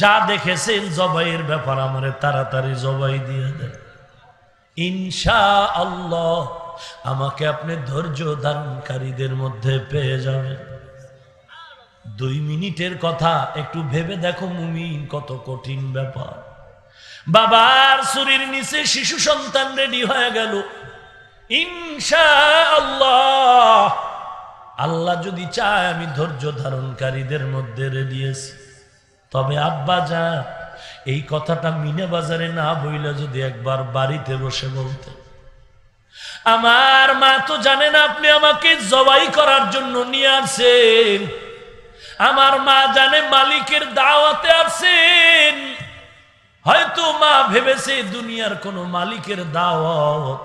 যা দেখেছেন জবাইয়ের ব্যাপার আমারে তাড়াতাড়ি জবাই দিয়ে দেন ইনশা আল্লাহ আমাকে আপনি ধৈর্য ধারণকারীদের মধ্যে পেয়ে যাবেন দুই মিনিটের কথা একটু ভেবে দেখো মুমিন কত কঠিন ব্যাপার বাবার সুরির নিচে শিশু সন্তান রেডি হয়ে গেল ইনশা আল্লাহ আল্লাহ যদি চায় আমি ধৈর্য ধারণকারীদের মধ্যে রেডিয়েছি তবে আব্বা যা এই কথাটা মিনা বাজারে না বইলে যদি একবার বাড়িতে বসে বলতে আমার মা তো জানেন আপনি আমাকে জবাই করার জন্য নিয়ে আসেন আমার মা জানে মালিকের দাওয়াতে আসেন হয়তো মা ভেবেছে দুনিয়ার কোনো মালিকের দাওয়াত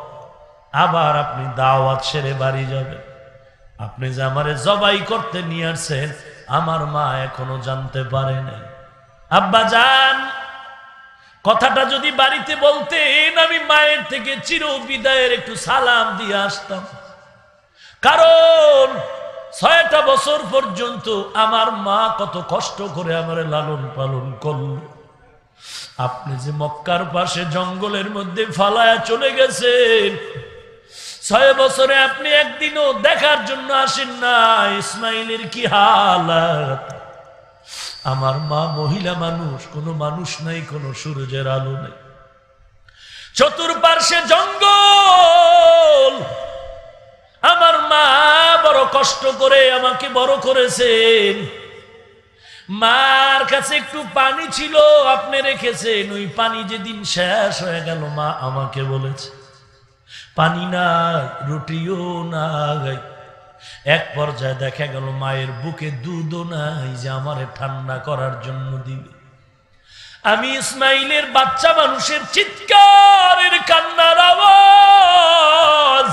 আবার আপনি দাওয়াত সেরে বাড়ি যাবে আপনি যে আমারে জবাই করতে নিয়ে আসছেন আমার মা এখনো জানতে পারে নাই আব্বা যান কথাটা যদি বাড়িতে বলতেন আমি মায়ের থেকে চির বিদায়ের একটু সালাম দিয়ে আসতাম কারণ ছয়টা বছর পর্যন্ত আমার মা কত কষ্ট করে আমার লালন পালন করল আপনি যে মক্কার পাশে জঙ্গলের মধ্যে ফালায়া চলে গেছেন ছয় বছরে আপনি একদিনও দেখার জন্য আসেন না ইসমাইলের কি হালাত আমার মা মহিলা মানুষ কোনো মানুষ নাই কোনো সূর্যের আলো নাই চতুর্পার্শ্বে জঙ্গল আমার মা বড় কষ্ট করে আমাকে বড় করেছেন মার কাছে একটু পানি ছিল আপনি রেখেছেন ওই পানি যেদিন শেষ হয়ে গেল মা আমাকে বলেছে পানি না রুটিও না গাই এক পর্যায়ে দেখা গেল মায়ের বুকে দুধও নাই যে আমারে ঠান্ডা করার জন্য দিবে আমি ইসমাইলের বাচ্চা মানুষের চিৎকারের কান্নার আওয়াজ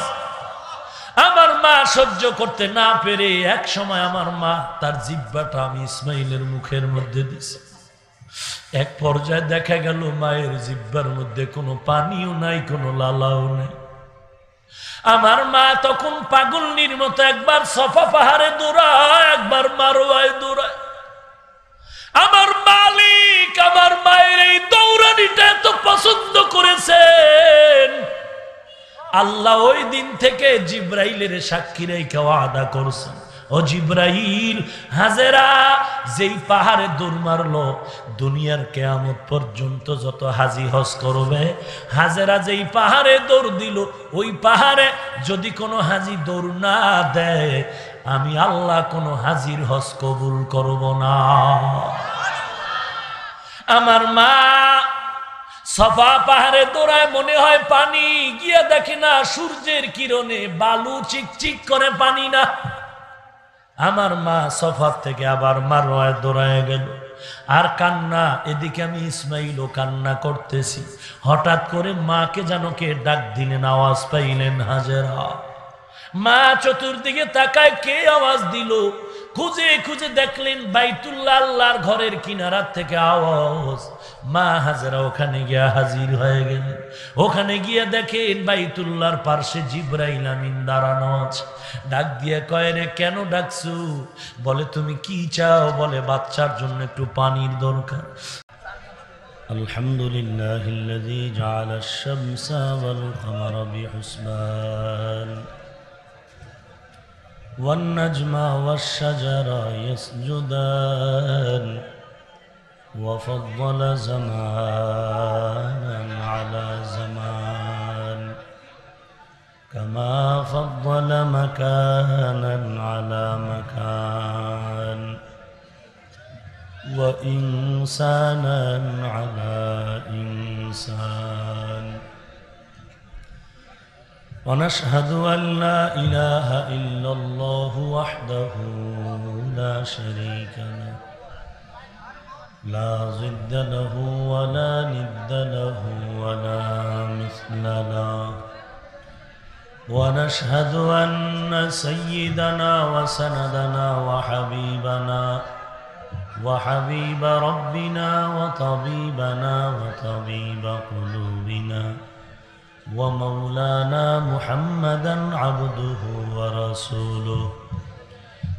আমার মা সহ্য করতে না পেরে এক সময় আমার মা তার জিব্বাটা আমি ইসমাইলের মুখের মধ্যে দিছি এক পর্যায়ে দেখা গেল মায়ের জিব্বার মধ্যে কোনো পানিও নাই কোনো লালাও নাই আমার মা তখন পাগল নির্মত একবার সফা পাহাড়ে দৌড়ায় একবার মারোয়ায় দৌড়ায় আমার মালিক আমার মায়ের এই দৌড়ানিটা এত পছন্দ করেছেন আল্লাহ ওই দিন থেকে জিব্রাইলের সাক্ষী কেউ আদা করছেন ও হাজেরা যেই পাহাড়ে দৌড় মারলো দুনিয়ার কেয়ামত পর্যন্ত যত হাজি হজ করবে হাজেরা যেই পাহাড়ে দৌড় দিল ওই পাহাড়ে যদি কোনো হাজি দৌড় না দেয় আমি আল্লাহ কোনো হাজির হজ কবুল করব না আমার মা সফা পাহাড়ে দৌড়ায় মনে হয় পানি গিয়ে দেখে না সূর্যের কিরণে বালু চিকচিক করে পানি না আমার মা সফার থেকে আবার মারোয়ায় দৌড়ায় গেল আর কান্না এদিকে আমি ইসমাইল ও কান্না করতেছি হঠাৎ করে মাকে যেন কে ডাক দিলেন আওয়াজ পাইলেন হাজেরা মা চতুর্দিকে তাকায় কে আওয়াজ দিল খুঁজে খুঁজে দেখলেন বাইতুল্লাহ আল্লাহর ঘরের কিনারার থেকে আওয়াজ মা হাজারা ওখানে গিয়া হাজির হয়ে গেল ওখানে গিয়া দেখেন বাইতুল্লার পার্শ্বে জিব্রাইল আমিন দাঁড়ানো আছে ডাক দিয়ে কয় রে কেন ডাকছু বলে তুমি কি চাও বলে বাচ্চার জন্য একটু পানির দরকার আলহামদুলিল্লাহ الذي جعل الشمس والقمر بحسبان والنجم والشجر يسجدان وفضل زمانا على زمان كما فضل مكانا على مكان وإنسانا على إنسان ونشهد أن لا إله إلا الله وحده لا شريك له لا ضد له ولا ند له ولا مثل له ونشهد أن سيدنا وسندنا وحبيبنا وحبيب ربنا وطبيبنا وطبيب قلوبنا ومولانا محمدا عبده ورسوله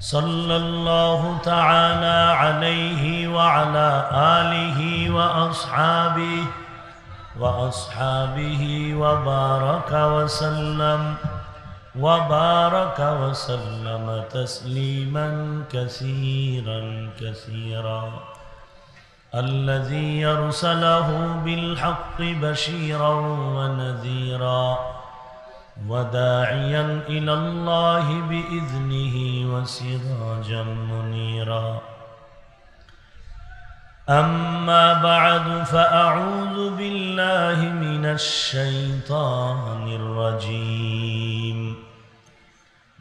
صلى الله تعالى عليه وعلى آله وأصحابه وأصحابه وبارك وسلم وبارك وسلم تسليما كثيرا كثيرا الذي يرسله بالحق بشيرا ونذيرا وداعيا إلى الله بإذنه وسراجا منيرا أما بعد فأعوذ بالله من الشيطان الرجيم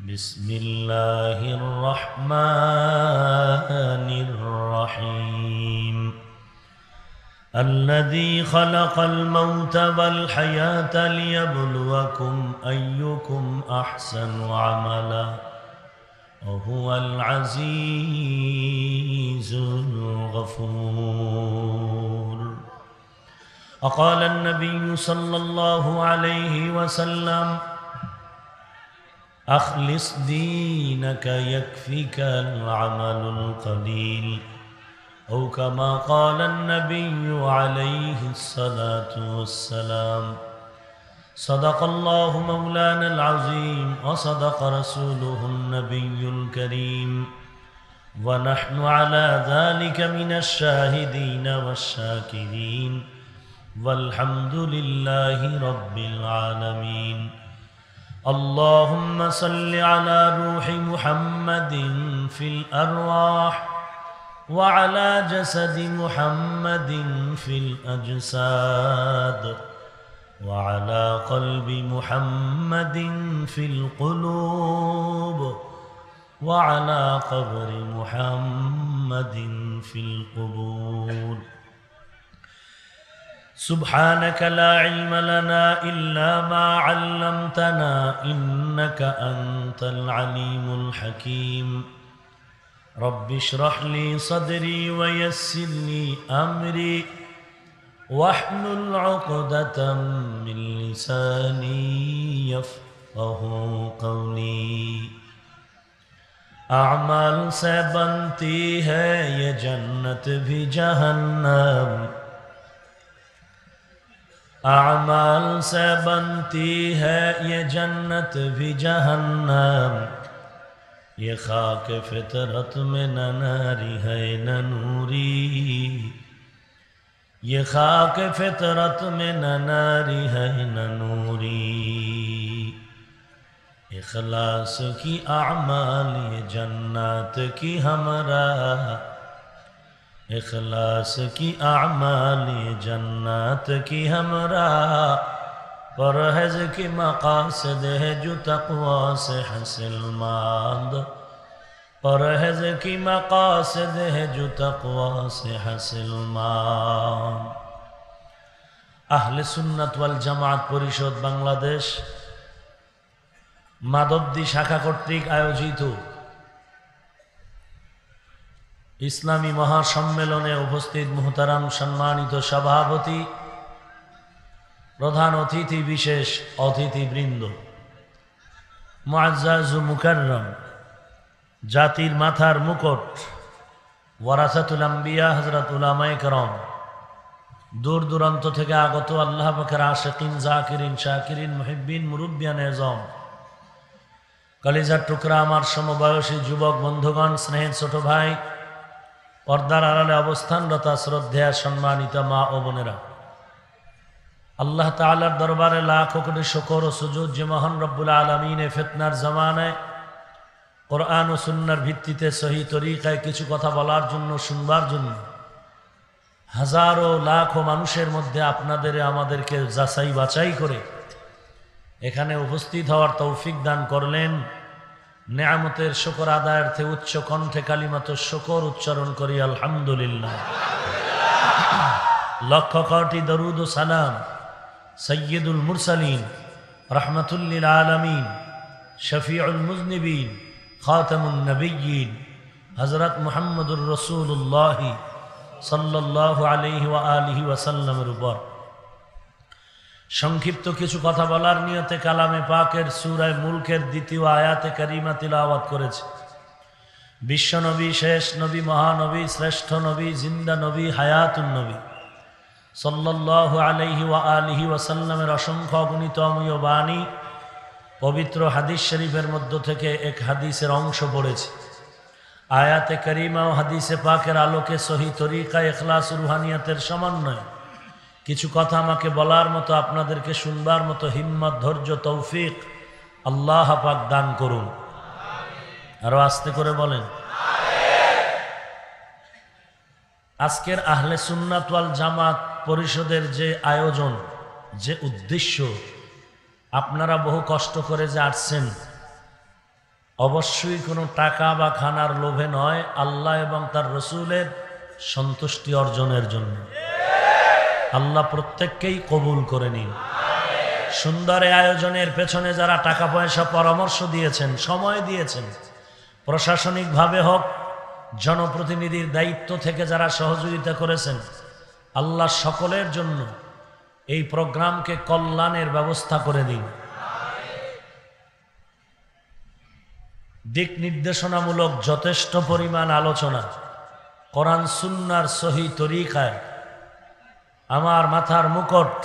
بسم الله الرحمن الرحيم الذي خلق الموت والحياة ليبلوكم أيكم أحسن عملا وهو العزيز الغفور وقال النبي صلى الله عليه وسلم أخلص دينك يكفك العمل القليل أو كما قال النبي عليه الصلاة والسلام صدق الله مولانا العظيم وصدق رسوله النبي الكريم ونحن على ذلك من الشاهدين والشاكرين والحمد لله رب العالمين اللهم صل على روح محمد في الأرواح وعلى جسد محمد في الأجساد وعلى قلب محمد في القلوب وعلى قبر محمد في القبور سبحانك لا علم لنا إلا ما علمتنا إنك أنت العليم الحكيم رب اشرح لي صدري ويسر لي أمري واحلل عقدة من لساني يفقه قولي أعمال سے بنتی ہے یہ جنت بھی جہنم اعمال سے بنتی ہے یہ جنت بھی جہنم یہ خاک فطرت میں نہ ناری ہے نہ نوری یہ خاک فطرت میں نہ ناری ہے نہ نوری اخلاص کی اعمال یہ جنت کی ہمرا اخلاص کی اعمال یہ جنت کی ہمراہ پرہز کی مقاصد ہے جو تقوا سے حاصل ماند پرہز کی مقاصد ہے جو تقوا سے حاصل ماند আহলে সুন্নাত জামাত পরিষদ বাংলাদেশ মাদবদী শাখা কর্তৃক আয়োজিত ইসলামী মহাসম্মেলনে উপস্থিত মোহতারাম সম্মানিত সভাপতি প্রধান অতিথি বিশেষ অতিথিবৃন্দ মুআজ্জাজ মুকাররম জাতির মাথার মুকুট ওয়ারাসাতুল আম্বিয়া হজরত উলামায়ে করম দূর দূরান্ত থেকে আগত আল্লাহ পাখের আশেকিন জাকিরিন শাকিরিন মহিবিন মুরুব্বিয়ান এজম কালিজার টুকরা আমার সমবয়সী যুবক বন্ধুগণ স্নেহের ছোট ভাই পর্দার আড়ালে অবস্থানরতা শ্রদ্ধেয়া সম্মানিত মা ও বোনেরা আল্লাহ তালার দরবারে লাখ কোটি শকর ও সুযোগ যে মহান রব্বুল আলমিনে ফেতনার জামানায় কোরআন ও সুন্নার ভিত্তিতে সহি তরিকায় কিছু কথা বলার জন্য শুনবার জন্য হাজারো লাখ মানুষের মধ্যে আপনাদের আমাদেরকে যাচাই বাছাই করে এখানে উপস্থিত হওয়ার তৌফিক দান করলেন নেয়ামতের শকর আদায়ার্থে উচ্চ কণ্ঠে কালিমাত শকর উচ্চারণ করি আলহামদুলিল্লাহ লক্ষ কটি দরুদ ও সালাম সৈয়দুল মুরসালিন রহমতুল্লিল আলমিন শফিউল মুজনিবিন খাতামুন্নবীন হজরত মোহাম্মদুর রসুল্লাহি সাল্লাহ আলহি ও আলহি ওয়াসাল্লামের উপর সংক্ষিপ্ত কিছু কথা বলার নিয়তে কালামে পাকের সুরায় মুলকের দ্বিতীয় আয়াতে করিমা তিলাওয়াত করেছে বিশ্বনবী শেষ নবী মহানবী শ্রেষ্ঠ নবী জিন্দা নবী হায়াতুল নবী সল্লাহ আলহি ওয়া আলহি ওয়াসাল্লামের অসংখ্য অগণিত অমীয় বাণী পবিত্র হাদিস শরীফের মধ্য থেকে এক হাদিসের অংশ পড়েছে আয়াতে করিমা ও হাদিসে পাকের আলোকে সহি তরিকা এখলাস রুহানিয়াতের সমন্বয় কিছু কথা আমাকে বলার মতো আপনাদেরকে শুনবার মতো হিম্মত ধৈর্য তৌফিক আল্লাহ পাক দান করুন আরও আস্তে করে বলেন আজকের আহলে সুন্নাত ওয়াল জামাত পরিষদের যে আয়োজন যে উদ্দেশ্য আপনারা বহু কষ্ট করে যে আসছেন অবশ্যই কোনো টাকা বা খানার লোভে নয় আল্লাহ এবং তার রসুলের সন্তুষ্টি অর্জনের জন্য আল্লাহ প্রত্যেককেই কবুল করে নিন সুন্দর আয়োজনের পেছনে যারা টাকা পয়সা পরামর্শ দিয়েছেন সময় দিয়েছেন প্রশাসনিকভাবে হোক জনপ্রতিনিধির দায়িত্ব থেকে যারা সহযোগিতা করেছেন আল্লাহ সকলের জন্য এই প্রোগ্রামকে কল্যাণের ব্যবস্থা করে দিন দিক নির্দেশনামূলক যথেষ্ট পরিমাণ আলোচনা করান সুন্নার সহি তরিকায় আমার মাথার মুকট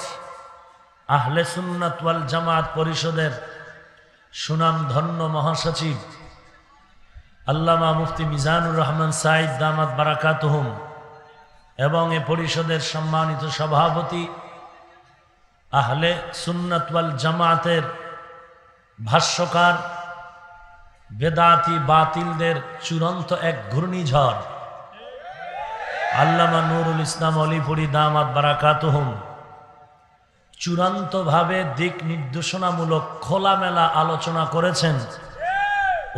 আহলে সুন্নাতওয়াল জামাত পরিষদের সুনাম ধন্য মহাসচিব আল্লামা মুফতি মিজানুর রহমান সাইদ দামাত বারাকাতহম এবং এ পরিষদের সম্মানিত সভাপতি আহলে সুন্নতওয়াল জামাতের ভাষ্যকার বেদাতি বাতিলদের চূড়ান্ত এক ঘূর্ণিঝড় আল্লামা নুরুল ইসলাম অলিপুরি দামাত বারাকাতহম চূড়ান্তভাবে দিক নির্দেশনামূলক খোলামেলা আলোচনা করেছেন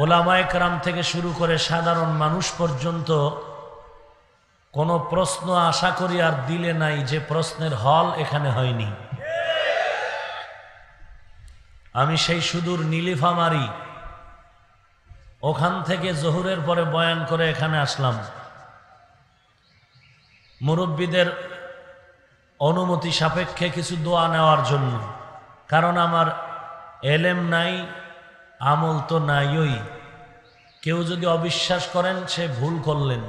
ওলামায়করাম থেকে শুরু করে সাধারণ মানুষ পর্যন্ত কোনো প্রশ্ন আশা করি আর দিলে নাই যে প্রশ্নের হল এখানে হয়নি আমি সেই সুদূর মারি ওখান থেকে জহুরের পরে বয়ান করে এখানে আসলাম মুরব্বীদের অনুমতি সাপেক্ষে কিছু দোয়া নেওয়ার জন্য কারণ আমার এলেম নাই আমল তো নাইই কেউ যদি অবিশ্বাস করেন সে ভুল করলেন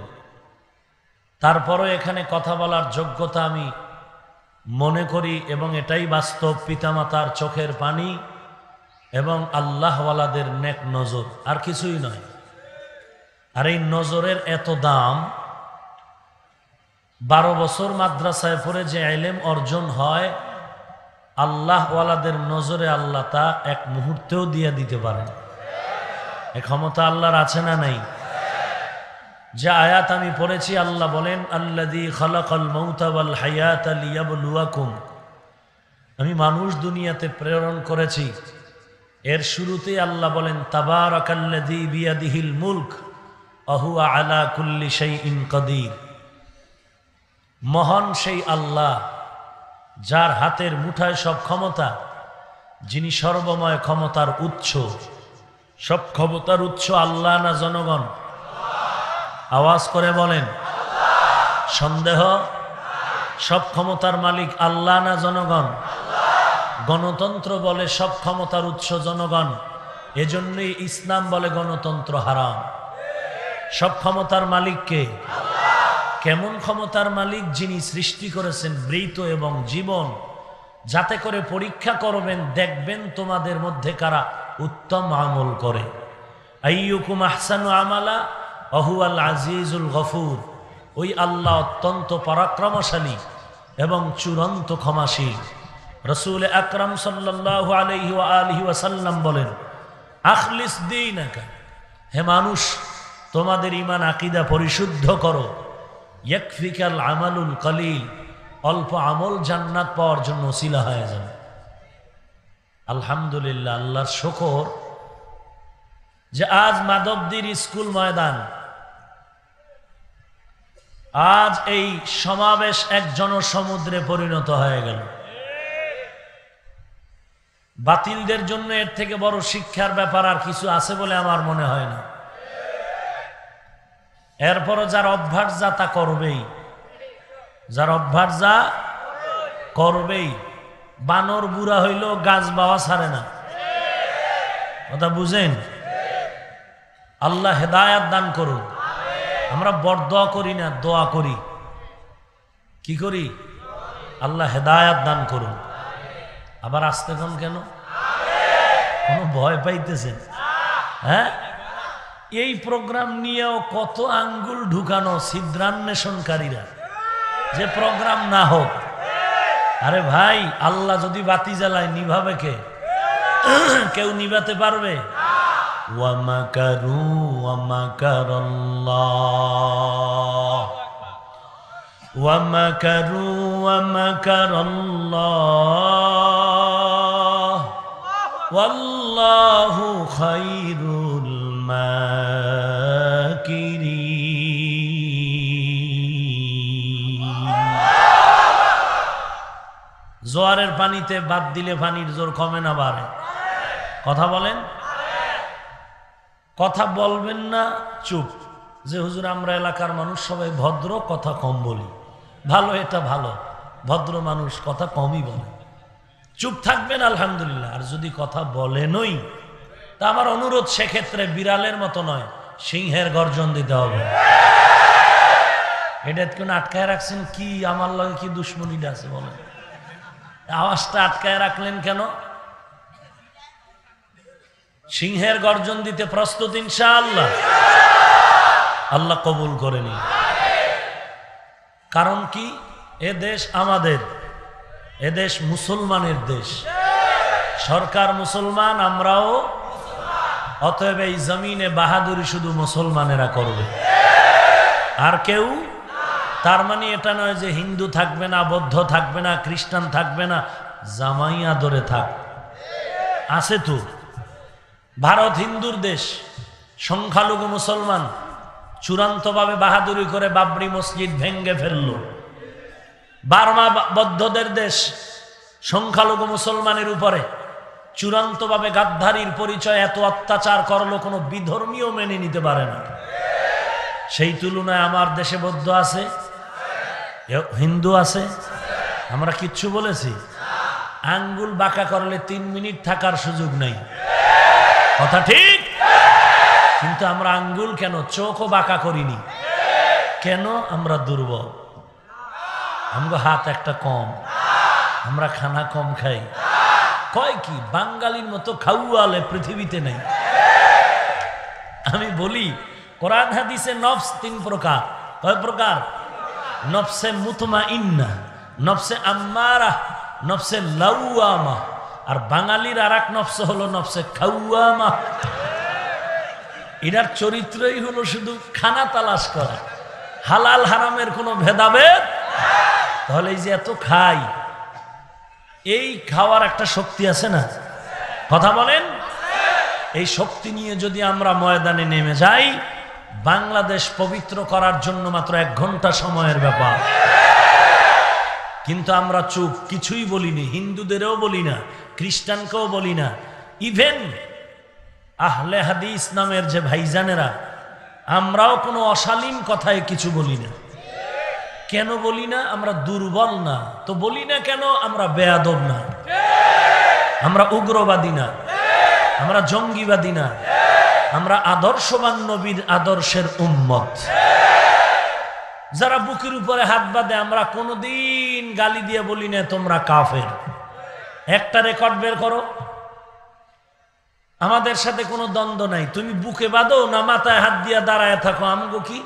তারপরও এখানে কথা বলার যোগ্যতা আমি মনে করি এবং এটাই বাস্তব পিতামাতার চোখের পানি এবং আল্লাহওয়ালাদের নেক নজর আর কিছুই নয় আর এই নজরের এত দাম বারো বছর মাদ্রাসায় পড়ে যে আইলেম অর্জন হয় আল্লাহওয়ালাদের নজরে আল্লাহ তা এক মুহূর্তেও দিয়ে দিতে পারেন এ ক্ষমতা আল্লাহর আছে না নাই যে আয়াত আমি পড়েছি আল্লাহ বলেন আল্লাদি মৌতাবাল হায়াত আমি মানুষ দুনিয়াতে প্রেরণ করেছি এর শুরুতে আল্লাহ বলেন তাবার মুলক আলা কুল্লি সেই মহান সেই আল্লাহ যার হাতের মুঠায় সব ক্ষমতা যিনি সর্বময় ক্ষমতার উৎস সব ক্ষমতার উৎস আল্লাহ না জনগণ আওয়াজ করে বলেন সন্দেহ সব ক্ষমতার মালিক আল্লাহ না জনগণ গণতন্ত্র বলে সব ক্ষমতার উৎস জনগণ এজন্যই ইসলাম বলে গণতন্ত্র হারাম সব ক্ষমতার মালিককে কেমন ক্ষমতার মালিক যিনি সৃষ্টি করেছেন মৃত এবং জীবন যাতে করে পরীক্ষা করবেন দেখবেন তোমাদের মধ্যে কারা উত্তম আমল করে আইয়ুকুম আহসানু আমালা অহু আজিজুল গফুর ওই আল্লাহ অত্যন্ত পরাক্রমশালী এবং চূড়ান্ত ক্ষমাশীল রসুল আকরাম সাল্লাহ আলহি আলহি ওয়াসাল্লাম বলেন আখলিস দিন হে মানুষ তোমাদের ইমান আকিদা পরিশুদ্ধ করো ইয়কফিকাল আমালুল কলিল অল্প আমল জান্নাত পাওয়ার জন্য ওসিলা হয়ে যাবে আলহামদুলিল্লাহ আল্লাহর শকর যে আজ মাধবদীর স্কুল ময়দান আজ এই সমাবেশ এক জনসমুদ্রে পরিণত হয়ে গেল বাতিলদের জন্য এর থেকে বড় শিক্ষার ব্যাপার আর কিছু আছে বলে আমার মনে হয় না এরপরও যার অভ্যাস যা তা করবেই যার অভ্যাস যা করবেই বানর বুড়া হইল গাছ বাওয়া ছাড়ে না কথা বুঝেন আল্লাহ হেদায়াত দান করুক আমরা বড় দোয়া করি না দোয়া করি কি করি আল্লাহ হেদায়াত দান করুন আবার আসতে কম কেন কোনো ভয় পাইতেছেন হ্যাঁ এই প্রোগ্রাম নিয়েও কত আঙ্গুল ঢুকানো সিদ্ধান্বেষণকারীরা যে প্রোগ্রাম না হোক আরে ভাই আল্লাহ যদি বাতি জ্বালায় নিভাবে কে কেউ নিভাতে পারবে ومكروا ومكر الله ومكروا ومكر الله والله خير الماكرين জোয়ারের পানিতে বাদ দিলে পানির জোর কমে না বাড়ে কথা বলেন কথা বলবেন না চুপ যে হুজুর আমরা এলাকার মানুষ সবাই ভদ্র কথা কম বলি ভালো এটা ভালো ভদ্র মানুষ কথা কমই বলে চুপ থাকবেন আলহামদুলিল্লাহ আর যদি কথা বলেনই তা আমার অনুরোধ সেক্ষেত্রে বিড়ালের মতো নয় সিংহের গর্জন দিতে হবে এটা কোন আটকায় রাখছেন কি আমার লগে কি দুশ্মনীটা আছে বলেন আওয়াজটা আটকায় রাখলেন কেন সিংহের গর্জন দিতে প্রস্তুত ইনশা আল্লাহ আল্লাহ কবুল করেনি কারণ কি এ দেশ আমাদের এ দেশ মুসলমানের দেশ সরকার মুসলমান আমরাও অতএব এই জমিনে বাহাদুরি শুধু মুসলমানেরা করবে আর কেউ তার মানে এটা নয় যে হিন্দু থাকবে না বৌদ্ধ থাকবে না খ্রিস্টান থাকবে না জামাইয়া ধরে থাক আছে তো ভারত হিন্দুর দেশ সংখ্যালঘু মুসলমান চূড়ান্তভাবে বাহাদুরি করে বাবরি মসজিদ ভেঙ্গে ফেলল বার্মা বদ্ধদের দেশ সংখ্যালঘু মুসলমানের উপরে চূড়ান্তভাবে গাদ্ধারির পরিচয় এত অত্যাচার করলো কোনো বিধর্মীয় মেনে নিতে পারে না সেই তুলনায় আমার দেশে বৌদ্ধ আছে হিন্দু আছে আমরা কিচ্ছু বলেছি আঙ্গুল বাঁকা করলে তিন মিনিট থাকার সুযোগ নেই কথা ঠিক কিন্তু আমরা আঙ্গুল কেন চোখও বাঁকা করিনি কেন আমরা দুর্বল আমরা হাত একটা কম আমরা খানা কম খাই কয় কি বাঙালির মতো খাউয়ালে পৃথিবীতে নেই আমি বলি কোরআন হাদিসে নফস তিন প্রকার কয় প্রকার নফসে মুতমা ইন্না নফসে আম্মারা নফসে লাউয়ামা আর বাঙালির আর এক নফস হলো নফসে খাওয়ামা এটার চরিত্রই হলো শুধু খানা তালাশ করা হালাল হারামের কোনো ভেদাভেদ তাহলে এই যে এত খাই এই খাওয়ার একটা শক্তি আছে না কথা বলেন এই শক্তি নিয়ে যদি আমরা ময়দানে নেমে যাই বাংলাদেশ পবিত্র করার জন্য মাত্র এক ঘন্টা সময়ের ব্যাপার কিন্তু আমরা চুপ কিছুই বলিনি হিন্দুদেরও বলি না খ্রিস্টানকেও বলি না ইভেন আহলে হাদিস নামের যে ভাইজানেরা আমরাও কোনো অশালীন কথায় কিছু বলি না কেন বলি না আমরা দুর্বল না তো বলি না কেন আমরা বেয়াদব না আমরা উগ্রবাদী না আমরা জঙ্গিবাদী না আমরা আদর্শবান নবীর আদর্শের উম্মত যারা বুকের উপরে হাত বাঁধে আমরা কোনোদিন গালি দিয়ে বলি না তোমরা কাফের একটা রেকর্ড বের করো আমাদের সাথে কোনো দ্বন্দ্ব নাই তুমি বুকে বাঁধো না মাথায় হাত দিয়ে দাঁড়ায় থাকো আমগো কি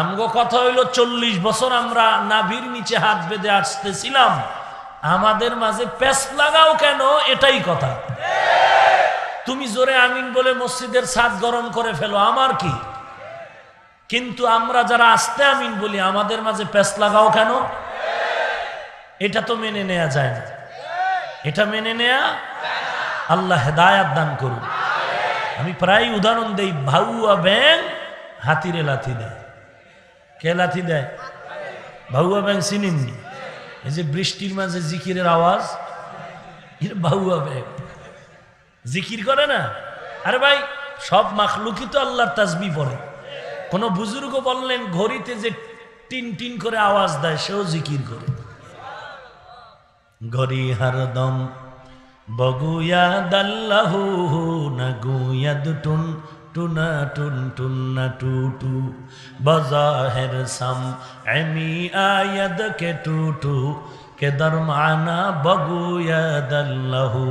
আমগো কথা হইলো চল্লিশ বছর আমরা নাভির নিচে হাত বেঁধে আসতেছিলাম আমাদের মাঝে প্যাস লাগাও কেন এটাই কথা তুমি জোরে আমিন বলে মসজিদের সাত গরম করে ফেলো আমার কি কিন্তু আমরা যারা আস্তে আমিন বলি আমাদের মাঝে প্যাস লাগাও কেন এটা তো মেনে নেয়া যায় না এটা মেনে নেয়া আল্লাহ হেদায়াত দান করুন আমি প্রায় উদাহরণ দেই ভাউয়া ব্যাং হাতিরে লাথি দেয় কে লাথি দেয় ভাউয়া ব্যাং চিনিননি এই যে বৃষ্টির মাঝে জিকিরের আওয়াজ ভাউয়া ব্যাং জিকির করে না আরে ভাই সব মাখলুকি তো আল্লাহর তাজবি পড়ে কোনো বুজুর্গ বললেন ঘড়িতে যে টিন টিন করে আওয়াজ দেয় সেও জিকির করে ঘড়ি হারদম বগুয়া দাল্লাহু নগুয়া দুটুন টুনা টুন টুন না টু টু বজাহের সাম এমি আয়াদ কে টু টু কে দরমানা বগুয়া দাল্লাহু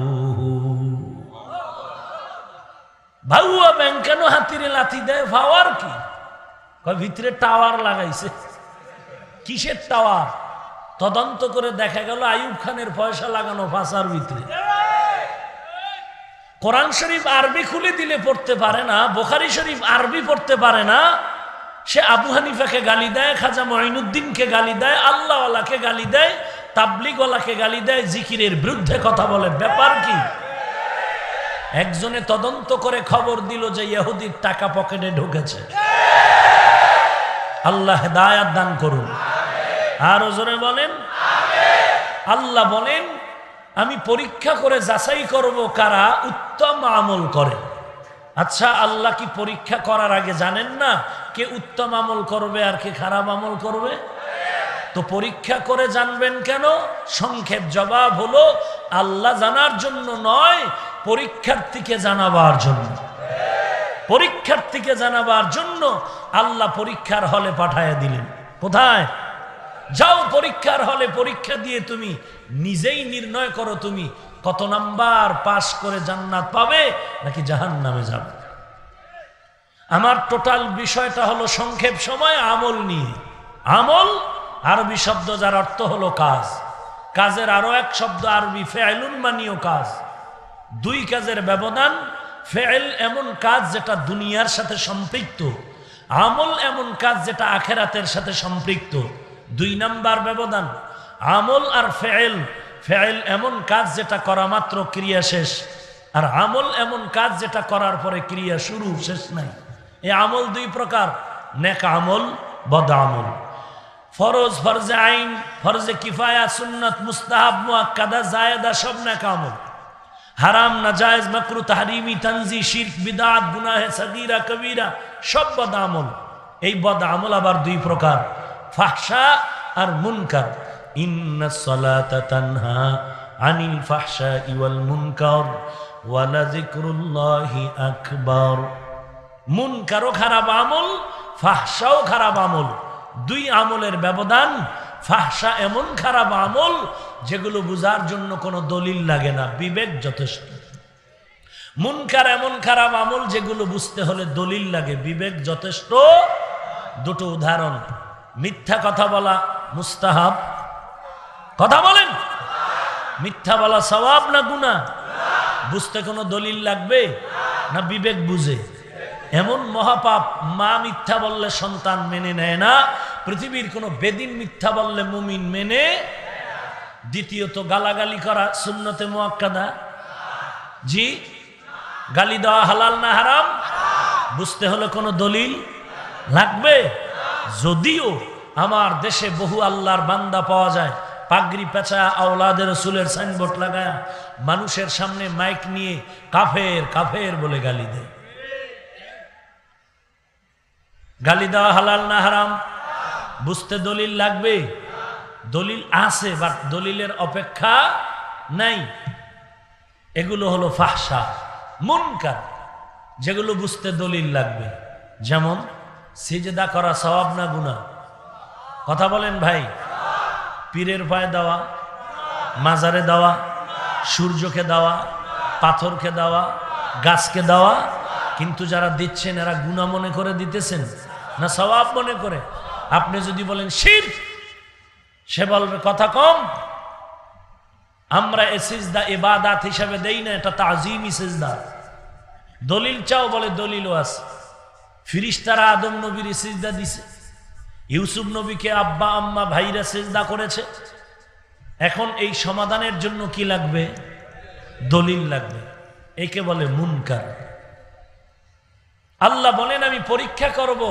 ভাউয়া ব্যাংকানো হাতিরে লাথি দেয় ভাওয়ার কি ভিতরে টাওয়ার লাগাইছে কিসের টাওয়ার তদন্ত করে দেখা গেল আয়ুব খানের পয়সা লাগানো ফাঁসার ভিতরে কোরআন শরীফ আরবি খুলে দিলে পড়তে পারে না বোখারি শরীফ আরবি পড়তে পারে না সে আবু হানিফাকে গালি দেয় খাজা মহিনুদ্দিনকে গালি দেয় আল্লাহওয়ালাকে গালি দেয় তাবলিগওয়ালাকে গালি দেয় জিকিরের বিরুদ্ধে কথা বলে ব্যাপার কি একজনে তদন্ত করে খবর দিল যে ইহুদির টাকা পকেটে ঢুকেছে আল্লাহ দায়াত দান করুন আর ওজনে বলেন আল্লাহ বলেন আমি পরীক্ষা করে যাচাই করব কারা উত্তম আমল করে আচ্ছা আল্লাহ কি পরীক্ষা করার আগে জানেন না কে উত্তম আমল করবে আর কে খারাপ আমল করবে তো পরীক্ষা করে জানবেন কেন সংক্ষেপ জবাব হলো আল্লাহ জানার জন্য নয় পরীক্ষার্থীকে জানাবার জন্য পরীক্ষার্থীকে জানাবার জন্য আল্লাহ পরীক্ষার হলে পাঠায় দিলেন কোথায় যাও পরীক্ষার হলে পরীক্ষা দিয়ে তুমি নিজেই নির্ণয় করো তুমি কত নাম্বার পাস করে জান্নাত পাবে নাকি জাহান নামে যাবে আমার টোটাল বিষয়টা হলো সংক্ষেপ সময় আমল নিয়ে আমল আরবি শব্দ যার অর্থ হলো কাজ কাজের আরো এক শব্দ আরবি ফেয়ালুন মানিও কাজ দুই কাজের ব্যবধান ফেল এমন কাজ যেটা দুনিয়ার সাথে সম্পৃক্ত আমল এমন কাজ যেটা আখেরাতের সাথে সম্পৃক্ত দুই নাম্বার ব্যবধান আমল আর ফেল ফেল এমন কাজ যেটা করা মাত্র ক্রিয়া শেষ আর আমল এমন কাজ যেটা করার পরে ক্রিয়া শুরু শেষ নাই এই আমল দুই প্রকার নেক আমল বদ আমল ফরজ ফরজে আইন ফরজে কিফায়া সুন্নত মুস্তাহাব মুয়াক্কাদা জায়েদা সব নেক আমল হারাম নাজায়জ মকরু তাহারিমি তানজি শির্ক বিদাত গুনাহে সগিরা কবিরা সব বদ আমল এই বদ আমল আবার দুই প্রকার ফাহসা আর মুনকার ইন্না সলাতা তানহা আনিল ফাহসা ইওয়াল মুনকার ওয়ালা যিকরুল্লাহি আকবার মুনকারও খারাপ আমল ফাহসাও খারাপ আমল দুই আমলের ব্যবধান ফাহসা এমন খারাপ আমল যেগুলো বুঝার জন্য কোনো দলিল লাগে না বিবেক যথেষ্ট মুনকার এমন খারাপ আমল যেগুলো বুঝতে হলে দলিল লাগে বিবেক যথেষ্ট দুটো উদাহরণ মিথ্যা কথা বলা মুস্তাহাব কথা বলেন মিথ্যা বলা স্বভাব না গুণা বুঝতে কোনো দলিল লাগবে না বিবেক বুঝে এমন মহাপাপ মা মিথ্যা বললে সন্তান মেনে নেয় না পৃথিবীর কোনো বেদিন মিথ্যা বললে মুমিন মেনে দ্বিতীয়ত গালাগালি করা শূন্যতে মোয়াক্কাদা জি গালি দেওয়া হালাল না হারাম বুঝতে হলে কোনো দলিল লাগবে যদিও আমার দেশে বহু আল্লাহর বান্দা পাওয়া যায় পাগড়ি পেঁচা আওলাদের চুলের সাইনবোর্ড লাগায় মানুষের সামনে মাইক নিয়ে কাফের কাফের বলে গালি দেয় গালি দেওয়া হালাল না হারাম বুঝতে দলিল লাগবে দলিল আছে বা দলিলের অপেক্ষা নাই এগুলো হলো ফাহসা মুনকার যেগুলো বুঝতে দলিল লাগবে যেমন সিজেদা করা সবাব না গুণা কথা বলেন ভাই পীরের পায়ে দেওয়া মাজারে দেওয়া সূর্যকে দেওয়া পাথরকে দেওয়া গাছকে দেওয়া কিন্তু যারা দিচ্ছেন এরা গুণা মনে করে দিতেছেন না সবাব মনে করে আপনি যদি বলেন শির সে বলবে কথা কম আমরা এ সিজদা এবাদাত হিসাবে দেই না এটা তাজিমি সিজদা দলিল চাও বলে দলিলও আছে ফিরিস্তারা আদম নবীর সিজদা দিছে ইউসুফ নবীকে আব্বা আম্মা ভাইরা সিজদা করেছে এখন এই সমাধানের জন্য কি লাগবে দলিল লাগবে একে বলে মুনকার আল্লাহ বলেন আমি পরীক্ষা করব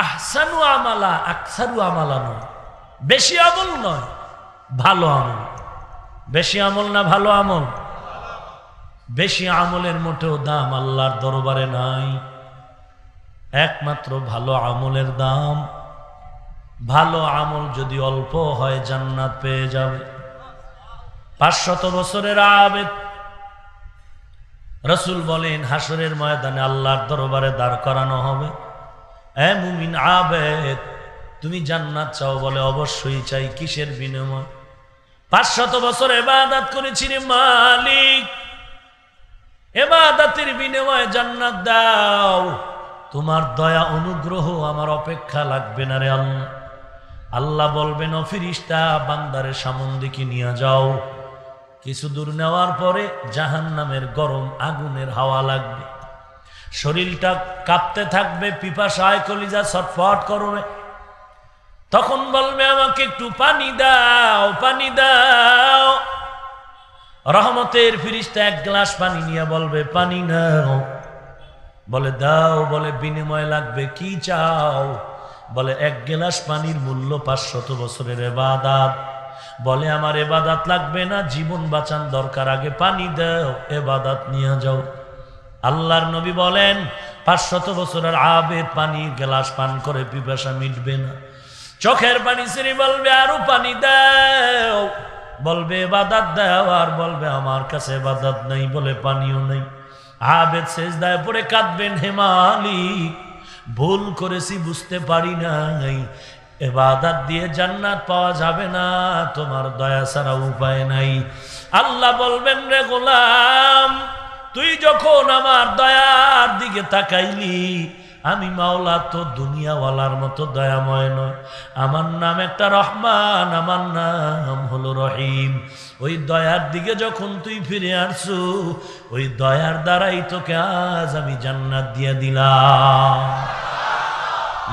আহসানু আমালা আকসারু আমালা নয় বেশি আমল নয় ভালো আমল বেশি আমল না ভালো আমল বেশি আমলের মোটেও দাম আল্লাহর দরবারে নাই একমাত্র ভালো আমলের দাম ভালো আমল যদি অল্প হয় জান্নাত পেয়ে যাবে পাঁচশত বছরের আবেদ রসুল বলেন হাসরের ময়দানে আল্লাহর দরবারে দাঁড় করানো হবে মুমিন আবেদ তুমি জান্নাত চাও বলে অবশ্যই চাই কিসের বিনিময় পাঁচশত বছর এবাদাত করেছি রে মালিক এবাদাতের বিনিময়ে জান্নাত দাও তোমার দয়া অনুগ্রহ আমার অপেক্ষা লাগবে না রে আল্লাহ আল্লাহ বলবেন অফিরিস্তা বান্দারে সামন দিকে নিয়ে যাও কিছু দূর নেওয়ার পরে জাহান নামের গরম আগুনের হাওয়া লাগবে শরীরটা কাঁপতে থাকবে পিপাসায় কলিজা ছটফট করবে তখন বলবে আমাকে একটু পানি দাও পানি দাও রহমতের ফিরিসটা এক গ্লাস পানি নিয়ে বলবে পানি নাও বলে দাও বলে বিনিময় লাগবে কি চাও বলে এক গ্লাস পানির মূল্য পাঁচশত বছরের এবাদাত বলে আমার এবাদাত লাগবে না জীবন বাঁচান দরকার আগে পানি দাও এবাদাত নিয়ে যাও আল্লাহর নবী বলেন পাঁচশত বছরের আবেদ পানি গ্লাস পান করে পিপাসা মিটবে না চোখের পানি সিঁড়ি বলবে আরো পানি দাও বলবে বাদাত দাও আর বলবে আমার কাছে বাদাত নেই বলে পানিও নেই আবেদ শেষ দায় পরে কাঁদবেন হেমালি ভুল করেছি বুঝতে পারি নাই এবাদাত দিয়ে জান্নাত পাওয়া যাবে না তোমার দয়া ছাড়া উপায় নাই আল্লাহ বলবেন রে গোলাম তুই যখন আমার দয়ার দিকে তাকাইলি আমি মাওলা তো দুনিয়াওয়ালার মতো দয়াময় নয় আমার নাম একটা রহমান আমার নাম হলো রহিম ওই দয়ার দিকে যখন তুই ফিরে আসছো ওই দয়ার দ্বারাই তোকে আজ আমি জান্নাত দিয়ে দিলাম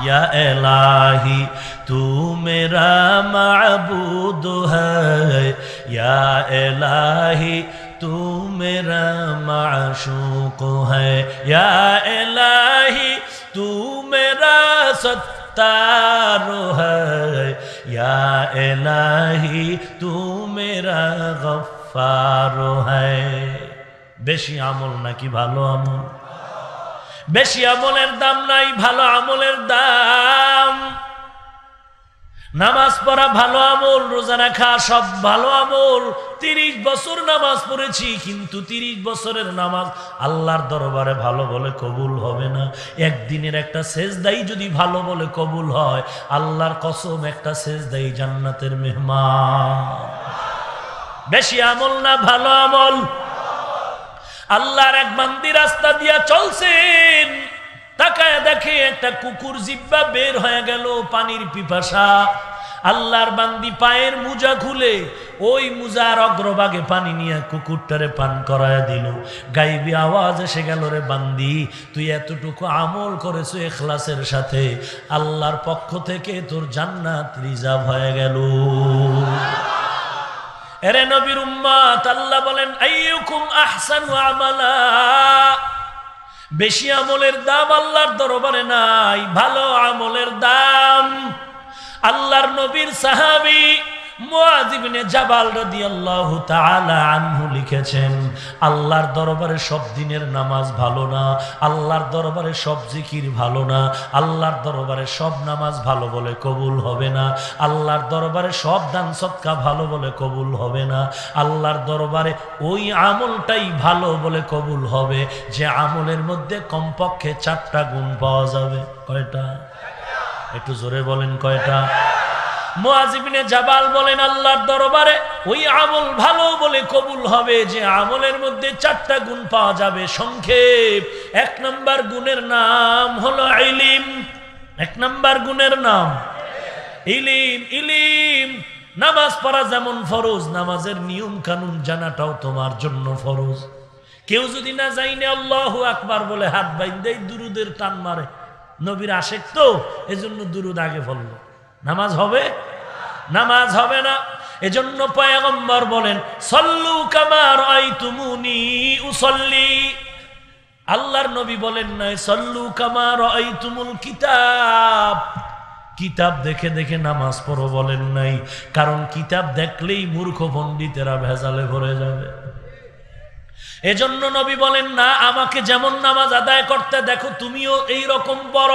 ইয়া এলাহি তু মেরা معبود ہے یا তু মশোক হ্যাহি তু মতারো হ্যাহি তু মে গফারো হেশি আমল নাকি ভালো আমল বেশি আমলের দাম নাই ভালো আমলের দাম নামাজ পড়া ভালো আমল রোজা রাখা সব ভালো আমল তিরিশ বছর নামাজ পড়েছি কিন্তু তিরিশ বছরের নামাজ আল্লাহর দরবারে ভালো বলে কবুল হবে না একদিনের একটা সেজদাই যদি ভালো বলে কবুল হয় আল্লাহর কসম একটা সেজদাই জান্নাতের মেহমান বেশি আমল না ভালো আমল আল্লাহর এক বান্দি রাস্তা দিয়া চলছেন তাকায় দেখে একটা কুকুর জিব্বা বের হয়ে গেল পানির পিপাসা আল্লাহর বান্দি পায়ের মুজা খুলে ওই মুজার অগ্রভাগে পানি নিয়ে কুকুরটারে পান করায় দিল গাইবি আওয়াজ এসে গেল রে বান্দি তুই এতটুকু আমল করেছো এখলাসের সাথে আল্লাহর পক্ষ থেকে তোর জান্নাত রিজার্ভ হয়ে গেল এরে নবীর উম্মাত আল্লাহ বলেন আইয়ুকুম আহসানু আমালা বেশি আমলের দাম আল্লাহর দরবারে নাই ভালো আমলের দাম আল্লাহর নবীর সাহাবি মুআযিবনে জাবাল রাদিয়াল্লাহু তাআলা আনহু লিখেছেন আল্লাহর দরবারে সব দিনের নামাজ ভালো না আল্লাহর দরবারে সব জিকির ভালো না আল্লাহর দরবারে সব নামাজ ভালো বলে কবুল হবে না আল্লাহর দরবারে সব দান সৎকা ভালো বলে কবুল হবে না আল্লাহর দরবারে ওই আমলটাই ভালো বলে কবুল হবে যে আমলের মধ্যে কমপক্ষে চারটা গুণ পাওয়া যাবে কয়টা একটু জোরে বলেন কয়টা মুআজিবিনে জাবাল বলেন আল্লাহর দরবারে ওই আমল ভালো বলে কবুল হবে যে আমলের মধ্যে চারটা গুণ পাওয়া যাবে সংক্ষেপ এক নম্বর গুণের নাম হলো ইলিম এক নম্বর গুণের নাম ইলিম ইলিম নামাজ পড়া যেমন ফরজ নামাজের নিয়ম কানুন জানাটাও তোমার জন্য ফরজ কেউ যদি না যাইনে আল্লাহ আকবার বলে হাত বাইন দেয় দুরুদের টান মারে নবীর আশেক তো এজন্য দুরুদ আগে ফললো নামাজ হবে নামাজ হবে না এজন্য পয়গম্বর বলেন সল্লু কামার আই তুমুনি উসল্লি আল্লাহর নবী বলেন নাই সল্লু কামার আই তুমুল কিতাব কিতাব দেখে দেখে নামাজ পড়ো বলেন নাই কারণ কিতাব দেখলেই মূর্খ পণ্ডিতেরা ভেজালে ভরে যাবে এজন্য নবী বলেন না আমাকে যেমন নামাজ আদায় করতে দেখো তুমিও এই রকম বড়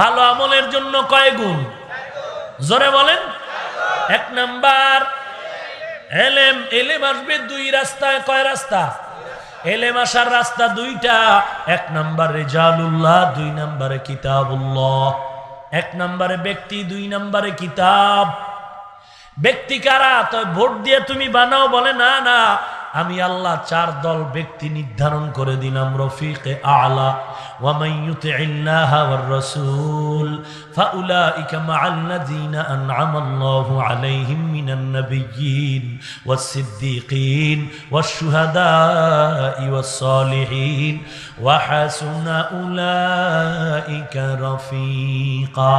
ভালো আমলের জন্য কয় গুণ জোরে বলেন এক নাম্বার এলেম এলেম আসবে দুই রাস্তায় কয় রাস্তা এলেম আসার রাস্তা দুইটা এক নাম্বার রেজালুল্লাহ দুই নাম্বারে কিতাবুল্লাহ এক নাম্বারে ব্যক্তি দুই নাম্বারে কিতাব ব্যক্তি কারা তো ভোট দিয়ে তুমি বানাও বলে না না আমি আল্লাহ চার দল ব্যক্তি নির্ধারণ করে দিলাম রফিকে আলা ওয়ামাইয়ুতে ইল্লাহা ওয়ার রাসূল ফাউলাইকা মাআল্লাযীনা আনআমা আল্লাহু আলাইহিম মিনান নাবিয়্যিন ওয়াস সিদ্দীকিন ওয়াস শুহাদাই ওয়াস সালিহিন ওয়া হাসুনা উলাইকা রফীকা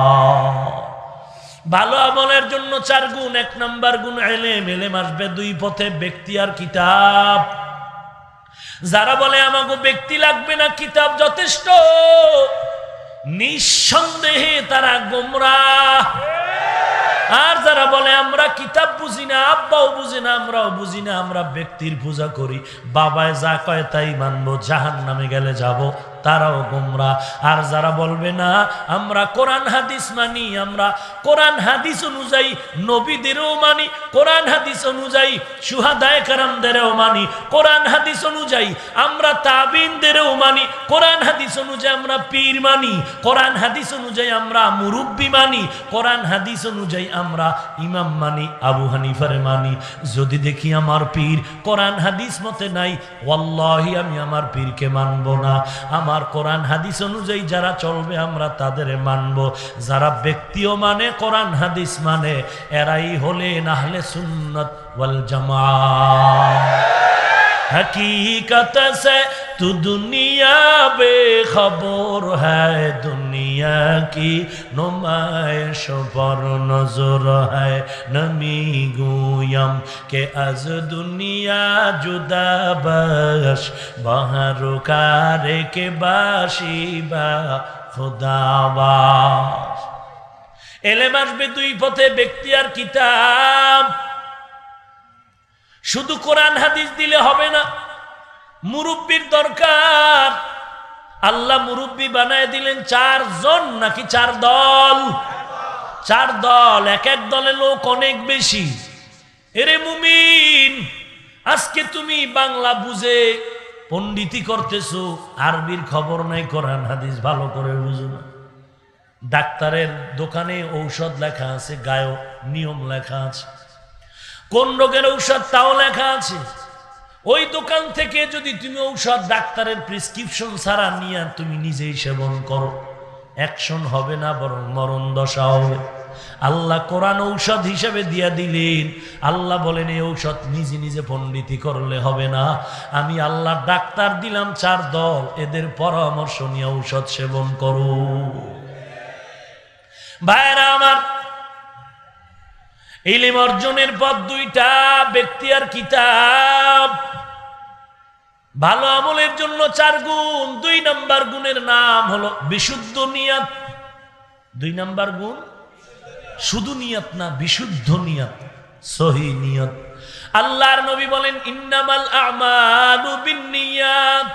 ভালো আমলের জন্য চার গুণ এক নাম্বার গুণ এলেম এলেম আসবে দুই পথে ব্যক্তি আর কিতাব যারা বলে আমাকে ব্যক্তি লাগবে না কিতাব যথেষ্ট নিঃসন্দেহে তারা গোমরা আর যারা বলে আমরা কিতাব বুঝি না আব্বাও বুঝি না আমরাও বুঝি না আমরা ব্যক্তির পূজা করি বাবায় যা কয় তাই মানবো জাহান নামে গেলে যাব তারাও গুমরা আর যারা বলবে না আমরা কোরআন হাদিস মানি আমরা কোরআন হাদিস অনুযায়ী নবীদেরও মানি কোরআন হাদিস অনুযায়ী সুহাদায় কারামদেরও মানি কোরআন হাদিস অনুযায়ী আমরা তাবিনদেরও মানি কোরআন হাদিস অনুযায়ী আমরা পীর মানি কোরআন হাদিস অনুযায়ী আমরা মুরব্বী মানি কোরআন হাদিস অনুযায়ী আমরা ইমাম মানি আবু হানিফারে মানি যদি দেখি আমার পীর কোরআন হাদিস মতে নাই ওয়াল্লাহি আমি আমার পীরকে মানব না আমার আমার কোরআন হাদিস অনুযায়ী যারা চলবে আমরা তাদের মানব যারা ব্যক্তিও মানে কোরআন হাদিস মানে এরাই হলে আহলে সুন্নত ওয়াল জামা হকীকত সে تو دنیا بے خبر ہے دنیا کی نمائش پر نظر ہے نمی گویم کہ از دنیا جدا بش باہر کارے کے باشی با خدا باش এলেম আসবে দুই পথে ব্যক্তি আর কিতাব শুধু কোরআন হাদিস দিলে হবে না মুরব্বীর দরকার আল্লাহ মুরব্বী বানায় দিলেন চারজন নাকি চার দল চার দল এক এক দলে লোক অনেক বেশি এরে মুমিন আজকে তুমি বাংলা বুঝে পন্ডিতি করতেছ আরবির খবর নাই করান হাদিস ভালো করে বুঝো না ডাক্তারের দোকানে ঔষধ লেখা আছে গায়ক নিয়ম লেখা আছে কোন রোগের ঔষধ তাও লেখা আছে ওই দোকান থেকে যদি তুমি ঔষধ ডাক্তারের প্রেসক্রিপশন ছাড়া নিয়ে তুমি নিজেই সেবন করো অ্যাকশন হবে না বরং মরণ দশা হবে আল্লাহ কোরআন ঔষধ হিসেবে দিয়া দিলেন আল্লাহ বলেন এই ঔষধ নিজে নিজে পণ্ডিতি করলে হবে না আমি আল্লাহ ডাক্তার দিলাম চার দল এদের পরামর্শ নিয়ে ঔষধ সেবন করো ভাইরা আমার ইলিম অর্জনের পথ দুইটা ব্যক্তি আর কিতাব ভালো আমলের জন্য চার গুণ দুই নাম্বার গুণের নাম হলো বিশুদ্ধ নিয়াত দুই নাম্বার গুণ শুধু নিয়াত না বিশুদ্ধ নিয়াত সহি নিয়ত আল্লাহর নবী বলেন ইন্নামাল আমালু বিনিয়াত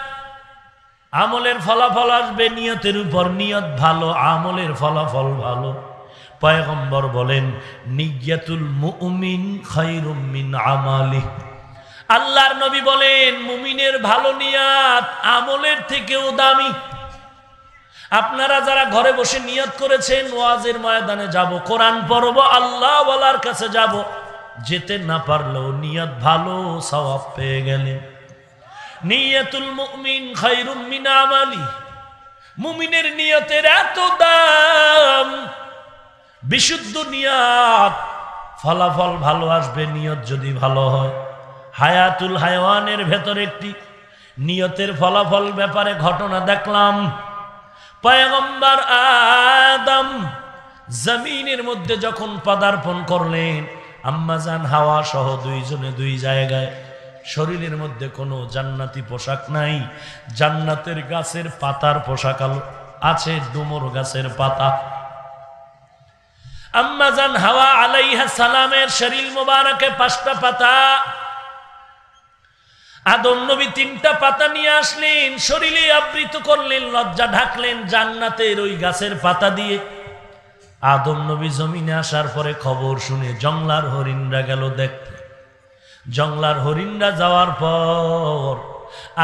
আমলের ফলাফল আসবে নিয়তের উপর নিয়ত ভালো আমলের ফলাফল ভালো পয়গম্বর বলেন নিজ্ঞাতুল মুমিন খৈরুমিন আমালি আল্লাহর নবী বলেন মুমিনের ভালো নিয়াত আমলের থেকেও দামি আপনারা যারা ঘরে বসে নিয়ত করেছেন ওয়াজের ময়দানে যাব কোরআন আল্লাহ বলার কাছে যাব যেতে না পারলেও নিয়ত ভালো স্বভাব পেয়ে গেলেন নিয়তুল মুমিন খাইরুম আমালি মুমিনের নিয়তের এত দাম বিশুদ্ধ নিয়াত ফলাফল ভালো আসবে নিয়ত যদি ভালো হয় হায়াতুল হায়ওয়ানের ভেতর একটি নিয়তের ফলাফল ব্যাপারে ঘটনা দেখলাম পয়গম্বর আদম জমিনের মধ্যে যখন পদার্পণ করলেন আম্মাজান হাওয়া সহ দুইজনে দুই জায়গায় শরীরের মধ্যে কোনো জান্নাতি পোশাক নাই জান্নাতের গাছের পাতার পোশাক আছে ডুমুর গাছের পাতা আম্মাজান হাওয়া আলাইহা সালামের শরীর মোবারকে পাঁচটা পাতা আদম নবী তিনটা পাতা নিয়ে আসলেন শরীরে আবৃত করলেন লজ্জা ঢাকলেন জান্নাতের ওই গাছের পাতা দিয়ে আদম নবী জমিনে আসার পরে খবর শুনে জংলার হরিণরা গেল দেখতে জংলার হরিণরা যাওয়ার পর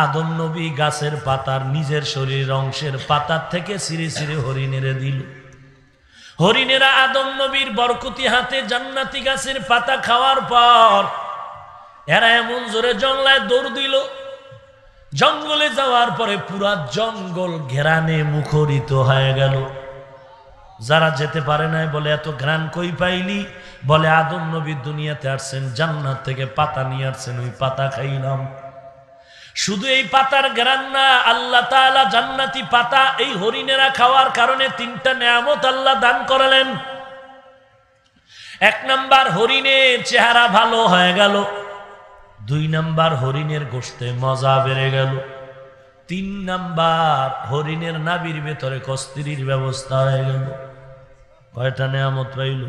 আদম নবী গাছের পাতার নিজের শরীর অংশের পাতার থেকে সিঁড়ে সিঁড়ে হরিণেরে দিল হরিণেরা আদম নবীর বরকতি হাতে জান্নাতি গাছের পাতা খাওয়ার পর এরা এমন জোরে জঙ্গলায় দৌড় দিল জঙ্গলে যাওয়ার পরে পুরা জঙ্গল ঘেরানে মুখরিত হয়ে গেল যারা যেতে পারে নাই বলে এত ঘ্রাণ কই পাইলি বলে আদম নবী দুনিয়াতে আসছেন জান্নাত থেকে পাতা নিয়ে আসছেন ওই পাতা খাইলাম শুধু এই পাতার ঘ্রাণ না আল্লাহ তালা জান্নাতি পাতা এই হরিণেরা খাওয়ার কারণে তিনটা নিয়ামত আল্লাহ দান করালেন এক নাম্বার হরিণের চেহারা ভালো হয়ে গেল দুই নাম্বার হরিণের গোষ্ঠে মজা বেড়ে গেল তিন নাম্বার হরিণের নাবির ভেতরে কস্তির ব্যবস্থা হয়ে গেল কয়টা নেয়ামত পাইল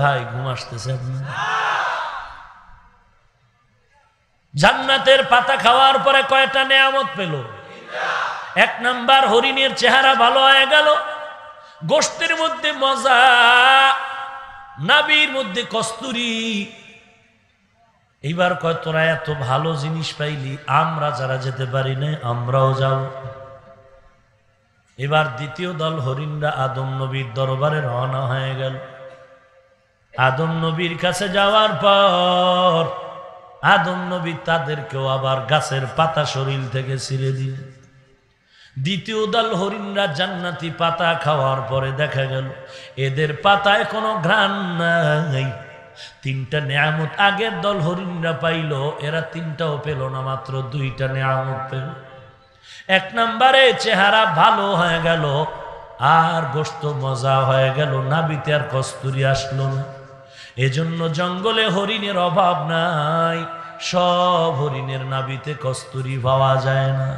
ভাই ঘুম আসতেছে জান্নাতের পাতা খাওয়ার পরে কয়টা নেয়ামত পেল এক নাম্বার হরিণের চেহারা ভালো হয়ে গেল গোষ্ঠীর মধ্যে মজা নাবির মধ্যে কস্তুরি এইবার কয় তোরা এত ভালো জিনিস পাইলি আমরা যারা যেতে পারি না আমরাও যাও এবার দ্বিতীয় দল হরিণরা আদম নবীর দরবারে রওনা হয়ে গেল আদম নবীর কাছে যাওয়ার পর আদম নবী তাদেরকেও আবার গাছের পাতা শরীর থেকে ছিঁড়ে দিয়ে দ্বিতীয় দল হরিণরা জান্নাতি পাতা খাওয়ার পরে দেখা গেল এদের পাতায় কোনো ঘ্রাণ নাই তিনটা নেয়ামত আগের দল হরিণরা পাইল এরা তিনটাও পেল না মাত্র দুইটা নেয়ামত পেল এক নম্বরে চেহারা ভালো হয়ে গেল আর গোস্ত মজা হয়ে গেল নাবিতে আর কস্তুরি আসলো না এজন্য জঙ্গলে হরিণের অভাব নাই সব হরিণের নাবিতে কস্তুরি পাওয়া যায় না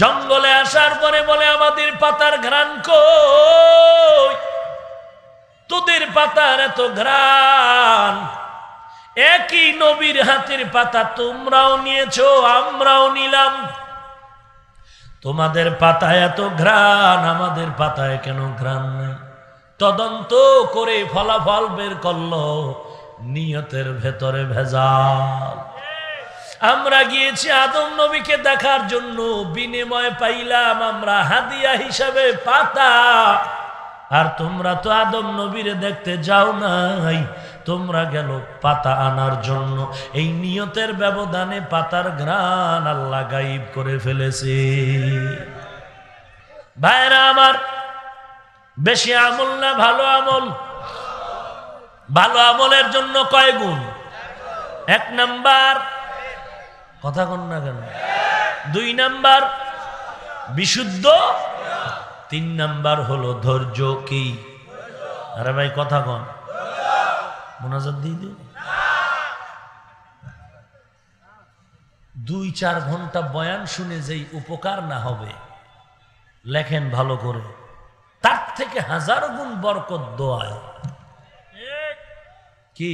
জঙ্গলে আসার পরে বলে আমাদের পাতার ঘ্রান কই তোদের পাতার এত ঘ্রাণ একই নবীর হাতের পাতা তোমরাও নিয়েছ আমরাও নিলাম তোমাদের পাতায় এত ঘ্রাণ আমাদের পাতায় কেন ঘ্রাণ নেই তদন্ত করে ফলাফল বের করল নিয়তের ভেতরে ভেজাল আমরা গিয়েছি আদম নবীকে দেখার জন্য বিনিময় পাইলাম আমরা হাদিয়া হিসাবে পাতা আর তোমরা তো আদম নবীরে দেখতে যাও নাই তোমরা গেল পাতা আনার জন্য এই নিয়তের ব্যবধানে পাতার ঘ্রাণ আল্লাহ গাইব করে ফেলেছে ভাইরা আমার বেশি আমল না ভালো আমল ভালো আমলের জন্য কয় গুণ এক নাম্বার কথা কন না কেন দুই নাম্বার বিশুদ্ধ তিন নাম্বার হলো ধৈর্য কি আরে ভাই কথা কন মোনাজাত দিয়ে দিও দুই চার ঘন্টা বয়ান শুনে যেই উপকার না হবে লেখেন ভালো করে তার থেকে হাজার গুণ বরকত দোয়ায় কি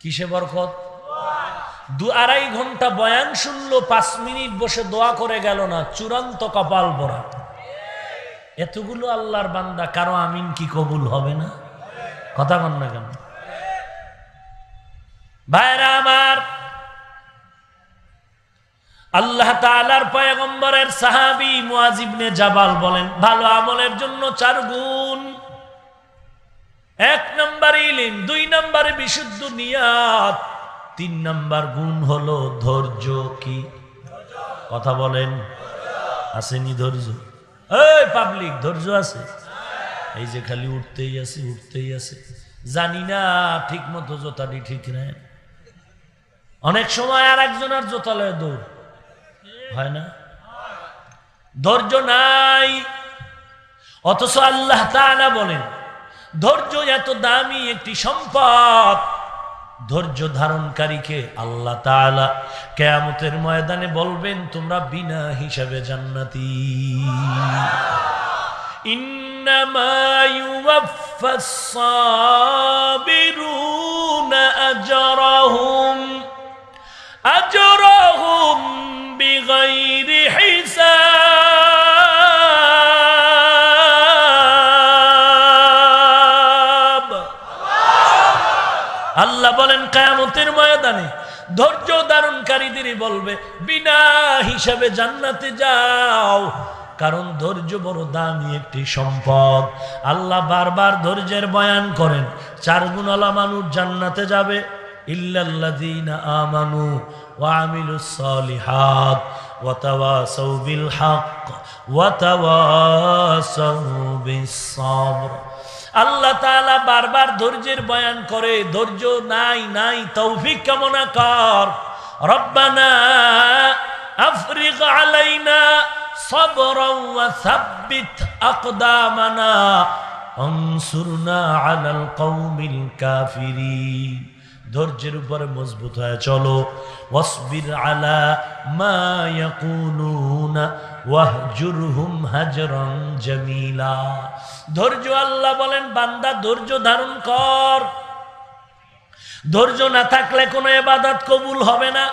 কিসে বরকত দু আড়াই ঘন্টা বয়ান শুনলো পাঁচ মিনিট বসে দোয়া করে গেল না চূড়ান্ত কপাল বরাত এতগুলো আল্লাহর বান্দা কারো আমিন কি কবুল হবে না কথা বল না কেন ভাইরা আমার আল্লাহ তালার পয়গম্বরের সাহাবি মুআজিবনে জাবাল বলেন ভালো আমলের জন্য চার গুণ এক নম্বর ইলিম দুই নম্বরে বিশুদ্ধ নিয়াত তিন নম্বর গুণ হলো ধৈর্য কি কথা বলেন আসেনি ধৈর্য পাবলিক ধৈর্য আছে এই যে খালি উঠতেই আছে উঠতেই আছে জানি না ঠিক মতো জোতাটি ঠিক নেয় অনেক সময় আর একজনের জোতালয়ে দৌড় হয় না ধৈর্য নাই অথচ আল্লাহ তাআলা বলেন ধৈর্য এত দামি একটি সম্পদ ধৈর্য ধারণকারীকে আল্লাহ তালা কেয়ামতের ময়দানে বলবেন তোমরা বিনা হিসাবে জান্নাতি আজরহুম আজরহুম বিগাইরি হিসাব বলেন কায়ামতের ময়দানে ধৈর্য ধারণকারীদের বলবে বিনা হিসাবে জান্নাতে যাও কারণ ধৈর্য বড় দামি একটি সম্পদ আল্লাহ বারবার ধৈর্যের বয়ান করেন চার গুণালা মানুষ জান্নাতে যাবে আমানু ওয়া আল্লাহ তালা বারবার ধৈর্যের বয়ান করে ধৈর্য নাই নাই তৌফিক কামনা কর রব্বানা আফ্রিক আলাইনা صبرا وثبت أقدامنا انصرنا على কৌমিল কাফিরি ধৈর্যের উপরে মজবুত হয়ে চলো আলা ওয়াহজুরহুম হাজরান জামিলা ধৈর্য আল্লাহ বলেন বান্দা ধৈর্য ধারণ কর ধৈর্য না থাকলে কোনো ইবাদত কবুল হবে না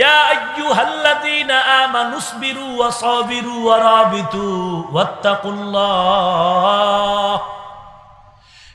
ইয়া আইয়ুহাল্লাযীনা আমানুসবিরু ওয়াসাবিরু ওয়ারাবিতু ওয়াত্তাকুল্লাহ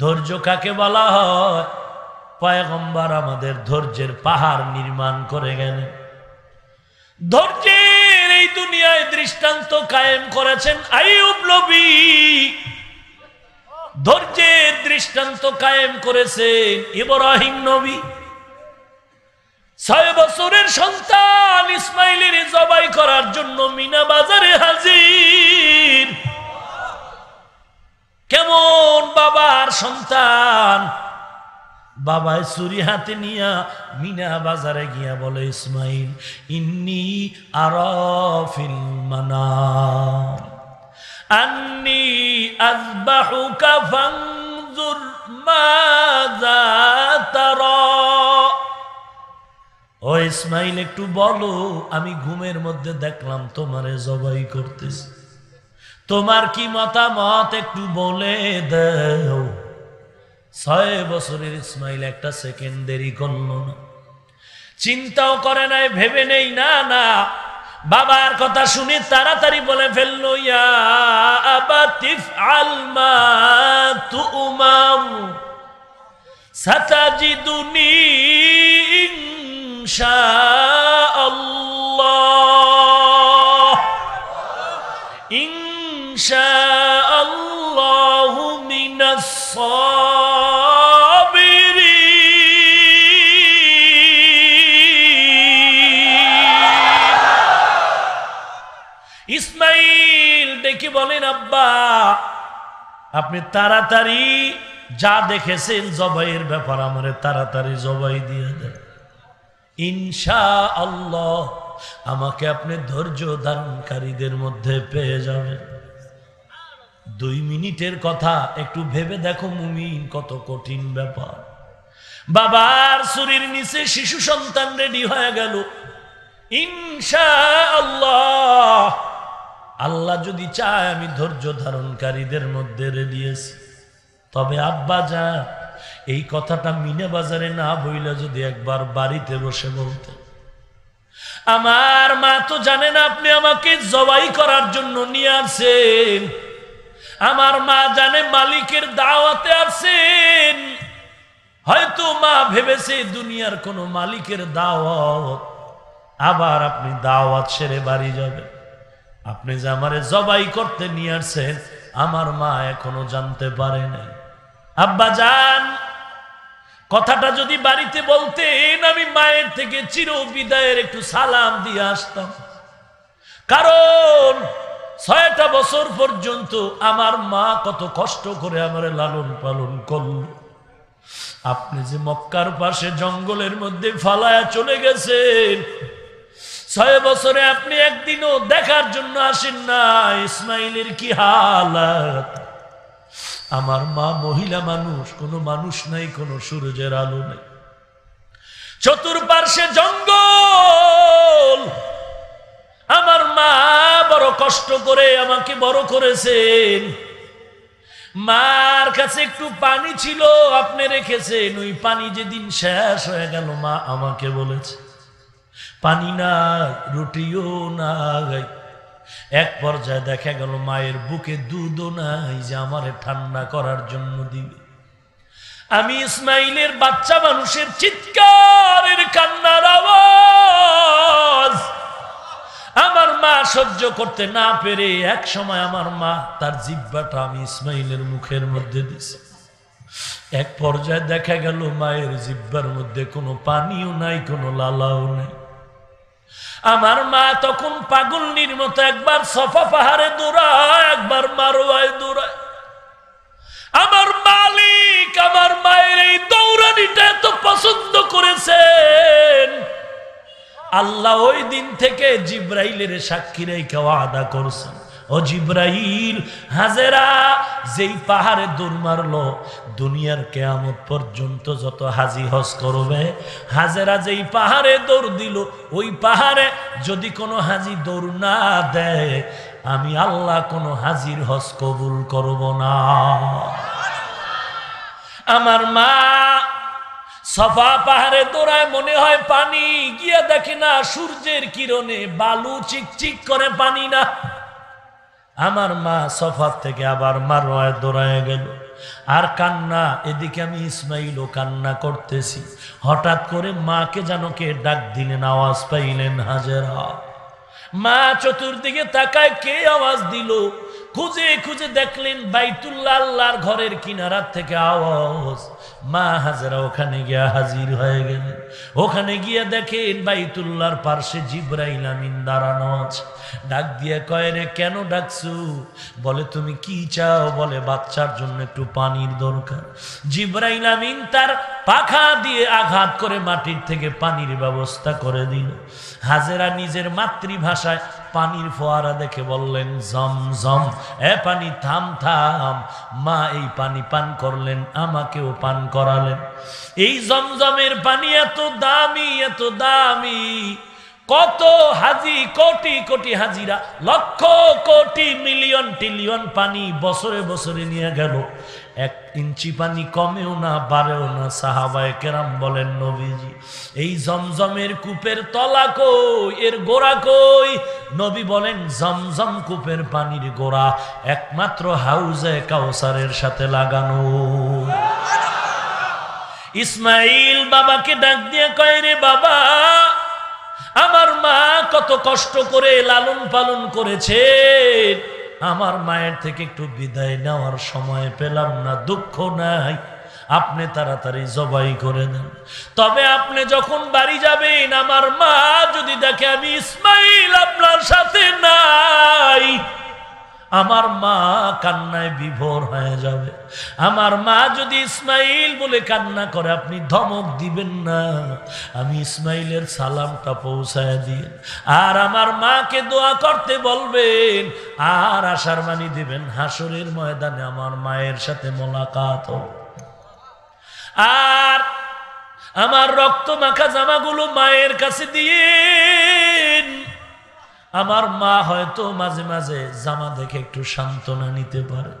ধৈর্য কাকে বলা হয় পয়গম্বর আমাদের ধৈর্যের পাহাড় নির্মাণ করে গেল ধৈর্যের এই দুনিয়ায় দৃষ্টান্ত কায়েম করেছেন আইব নবী ধৈর্যের দৃষ্টান্ত কায়েম করেছেন ইব্রাহিম নবী ছয় বছরের সন্তান ইসমাইলের জবাই করার জন্য মিনা বাজারে হাজির কেমন বাবার সন্তান বাবায় চুরি হাতে নিয়া মিনা বাজারে গিয়া বলে ইসমাইল ইন্নি আর আন্নি আজবাহুকা ফাংজুর মাজা ও ইসমাইল একটু বলো আমি ঘুমের মধ্যে দেখলাম তোমারে জবাই করতেছি তোমার কি মতামত একটু বলে দেও ছয় বছরের ইসমাইল একটা সেকেন্ড দেরি করল না চিন্তাও করে নাই ভেবে নেই না না বাবার কথা শুনে তাড়াতাড়ি বলে ফেললো সাতাজি কি বলেন আব্বা আপনি তাড়াতাড়ি যা দেখেছেন জবাইয়ের ব্যাপার আমার তাড়াতাড়ি জবাই দিয়ে দেন ইনশা আল্লাহ আমাকে আপনি ধৈর্য দানকারীদের মধ্যে পেয়ে যাবেন দুই মিনিটের কথা একটু ভেবে দেখো মুমিন কত কঠিন ব্যাপার বাবার শরীর নিচে শিশু সন্তান রেডি হয়ে গেল ইনশা আল্লাহ আল্লাহ যদি চায় আমি ধৈর্য ধারণকারীদের মধ্যে রেডিয়েছি তবে আব্বা যা এই কথাটা মিনা বাজারে না বইলে যদি একবার বাড়িতে বসে বলতে আমার মা তো জানেন আপনি আমাকে জবাই করার জন্য নিয়ে আসেন আমার মা জানে মালিকের দাওয়াতে আসেন হয়তো মা ভেবেছে দুনিয়ার কোনো মালিকের দাওয়াত আবার আপনি দাওয়াত ছেড়ে বাড়ি যাবেন আপনি যে আমারে জবাই করতে নিয়ে আসছেন আমার মা এখনো জানতে পারে নাই আব্বা যান কথাটা যদি বাড়িতে বলতেন আমি মায়ের থেকে চির বিদায়ের একটু সালাম দিয়ে আসতাম কারণ ছয়টা বছর পর্যন্ত আমার মা কত কষ্ট করে আমার লালন পালন করল আপনি যে মক্কার পাশে জঙ্গলের মধ্যে ফালায়া চলে গেছেন ছয় বছরে আপনি একদিনও দেখার জন্য আসেন না ইসমাইলের কি হালাত আমার মা মহিলা মানুষ কোনো মানুষ নাই কোনো সূর্যের আলো নাই চতুর্পার্শ্বে জঙ্গল আমার মা বড় কষ্ট করে আমাকে বড় করেছেন মার কাছে একটু পানি ছিল আপনি রেখেছেন ওই পানি যেদিন শেষ হয়ে গেল মা আমাকে বলেছে পানি না রুটিও নাই এক পর্যায়ে দেখা গেল মায়ের বুকে দুধও নাই যে আমারে ঠান্ডা করার জন্য দিবে আমি ইসমাইলের বাচ্চা মানুষের চিৎকারের কান্নার আওয়াজ আমার মা সহ্য করতে না পেরে এক সময় আমার মা তার জিব্বাটা আমি ইসমাইলের মুখের মধ্যে দিছি এক পর্যায়ে দেখা গেল মায়ের জিব্বার মধ্যে কোনো পানিও নাই কোনো লালাও নাই আমার মা তখন পাগলনির মতো একবার সফা পাহাড়ে দৌড়ায় একবার মারোয়ায় দৌড়ায় আমার মালিক আমার মায়ের এই দৌড়ানিটা এত পছন্দ করেছেন আল্লাহ ওই দিন থেকে জিব্রাইলের সাক্ষী রেখে আদা করছেন ও জিব্রাইল হাজেরা যেই পাহাড়ে দৌড় মারলো দুনিয়ার কেয়ামত পর্যন্ত যত হাজি হজ করবে হাজেরা যেই পাহাড়ে দৌড় দিল ওই পাহাড়ে যদি কোনো হাজি দৌড় না দেয় আমি আল্লাহ কোনো হাজির হজ কবুল করব না আমার মা সফা পাহাড়ে দৌড়ায় মনে হয় পানি গিয়া দেখি না সূর্যের কিরণে বালু চিকচিক করে পানি না আমার মা সফার থেকে আবার মার দৌড়ায় গেল আর কান্না এদিকে আমি ইসমাইলও কান্না করতেছি হঠাৎ করে মাকে যেন কে ডাক দিলেন আওয়াজ পাইলেন হাজেরা মা চতুর্দিকে তাকায় কে আওয়াজ দিল খুঁজে খুঁজে দেখলেন বাইতুল্লাহ ঘরের কিনারার থেকে আওয়াজ মা হাজারা ওখানে গিয়া হাজির হয়ে গেলেন ওখানে গিয়া দেখেন বাইতুল্লাহর পার্শ্বে জিব্রাইল আমিন দাঁড়ানো আছে ডাক দিয়ে কয় রে কেন ডাকছু বলে তুমি কি চাও বলে বাচ্চার জন্য একটু পানির দরকার জিব্রাইল আমিন তার পাখা দিয়ে আঘাত করে মাটির থেকে পানির ব্যবস্থা করে দিল হাজেরা নিজের মাতৃভাষায় পানির ফোয়ারা দেখে বললেন জম জম এ পানি থাম থাম মা এই পানি পান করলেন আমাকেও পান করালেন এই জমজমের পানি এত দামি এত দামি কত হাজি কোটি কোটি হাজিরা লক্ষ কোটি মিলিয়ন টিলিয়ন পানি বছরে বছরে নিয়ে গেল এক ইঞ্চি পানি কমেও না বাড়েও না সাহাবায় কেরাম বলেন নবীজি এই জমজমের কূপের তলা কই এর গোড়া কই নবী বলেন জমজম কূপের পানির গোড়া একমাত্র হাউজে কাউসারের সাথে লাগানো ইসমাইল বাবাকে ডাক দিয়ে কয় রে বাবা আমার মা কত কষ্ট করে লালন পালন করেছে আমার মায়ের থেকে একটু বিদায় নেওয়ার সময় পেলাম না দুঃখ নাই আপনি তাড়াতাড়ি জবাই করে দেন তবে আপনি যখন বাড়ি যাবেন আমার মা যদি দেখে আমি ইসমাইল আপনার সাথে নাই আমার মা কান্নায় বিভোর হয়ে যাবে আমার মা যদি ইসমাইল বলে কান্না করে আপনি ধমক দিবেন না আমি ইসমাইলের সালামটা পৌঁছায় দিয়ে আর আমার মাকে দোয়া করতে বলবেন আর আশার মানি দিবেন হাসরের ময়দানে আমার মায়ের সাথে মোলাকাত আর আমার রক্ত মাখা জামাগুলো মায়ের কাছে দিয়ে আমার মা হয়তো মাঝে মাঝে জামা দেখে একটু সান্ত্বনা নিতে পারে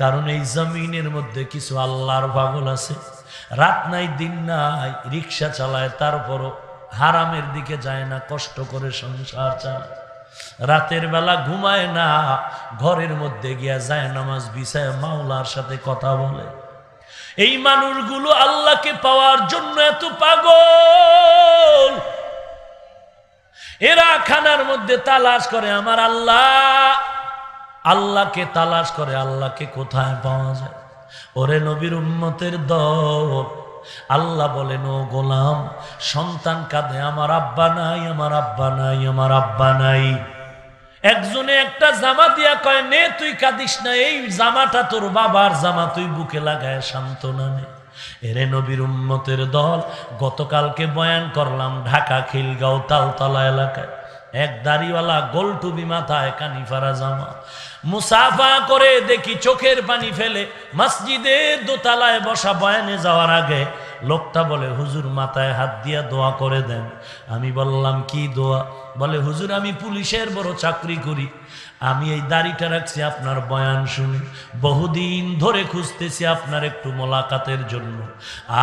কারণ এই জমিনের মধ্যে কিছু আল্লাহর পাগল আছে রাত নাই দিন নাই রিক্সা চালায় তারপরও হারামের দিকে যায় না কষ্ট করে সংসার চালায় রাতের বেলা ঘুমায় না ঘরের মধ্যে গিয়া যায় নামাজ বিষয় মাওলার সাথে কথা বলে এই মানুষগুলো আল্লাহকে পাওয়ার জন্য এত পাগল এরা খানার মধ্যে তালাশ করে আমার আল্লাহ আল্লাহকে তালাশ করে আল্লাহকে কোথায় পাওয়া যায় ওরে নবীর উন্মতের দ আল্লাহ বলেন ও গোলাম সন্তান কাঁদে আমার আব্বা নাই আমার আব্বা নাই আমার আব্বা নাই একজনে একটা জামা দিয়া কয় নে তুই কাঁদিস না এই জামাটা তোর বাবার জামা তুই বুকে লাগায় সান্ত্বনা নে এরে নবীর উম্মতের দল গতকালকে বয়ান করলাম ঢাকা খিলগাঁও তালতলা এলাকায় এক দাড়িওয়ালা গোলটুবি মাথায় কানিফারা জামা মুসাফা করে দেখি চোখের পানি ফেলে মসজিদের দোতলায় বসা বয়ানে যাওয়ার আগে লোকটা বলে হুজুর মাথায় হাত দিয়া দোয়া করে দেন আমি বললাম কি দোয়া বলে হুজুর আমি পুলিশের বড় চাকরি করি আমি এই দাড়িটা রাখছি আপনার বয়ান শুনে বহুদিন ধরে খুঁজতেছি আপনার একটু মোলাকাতের জন্য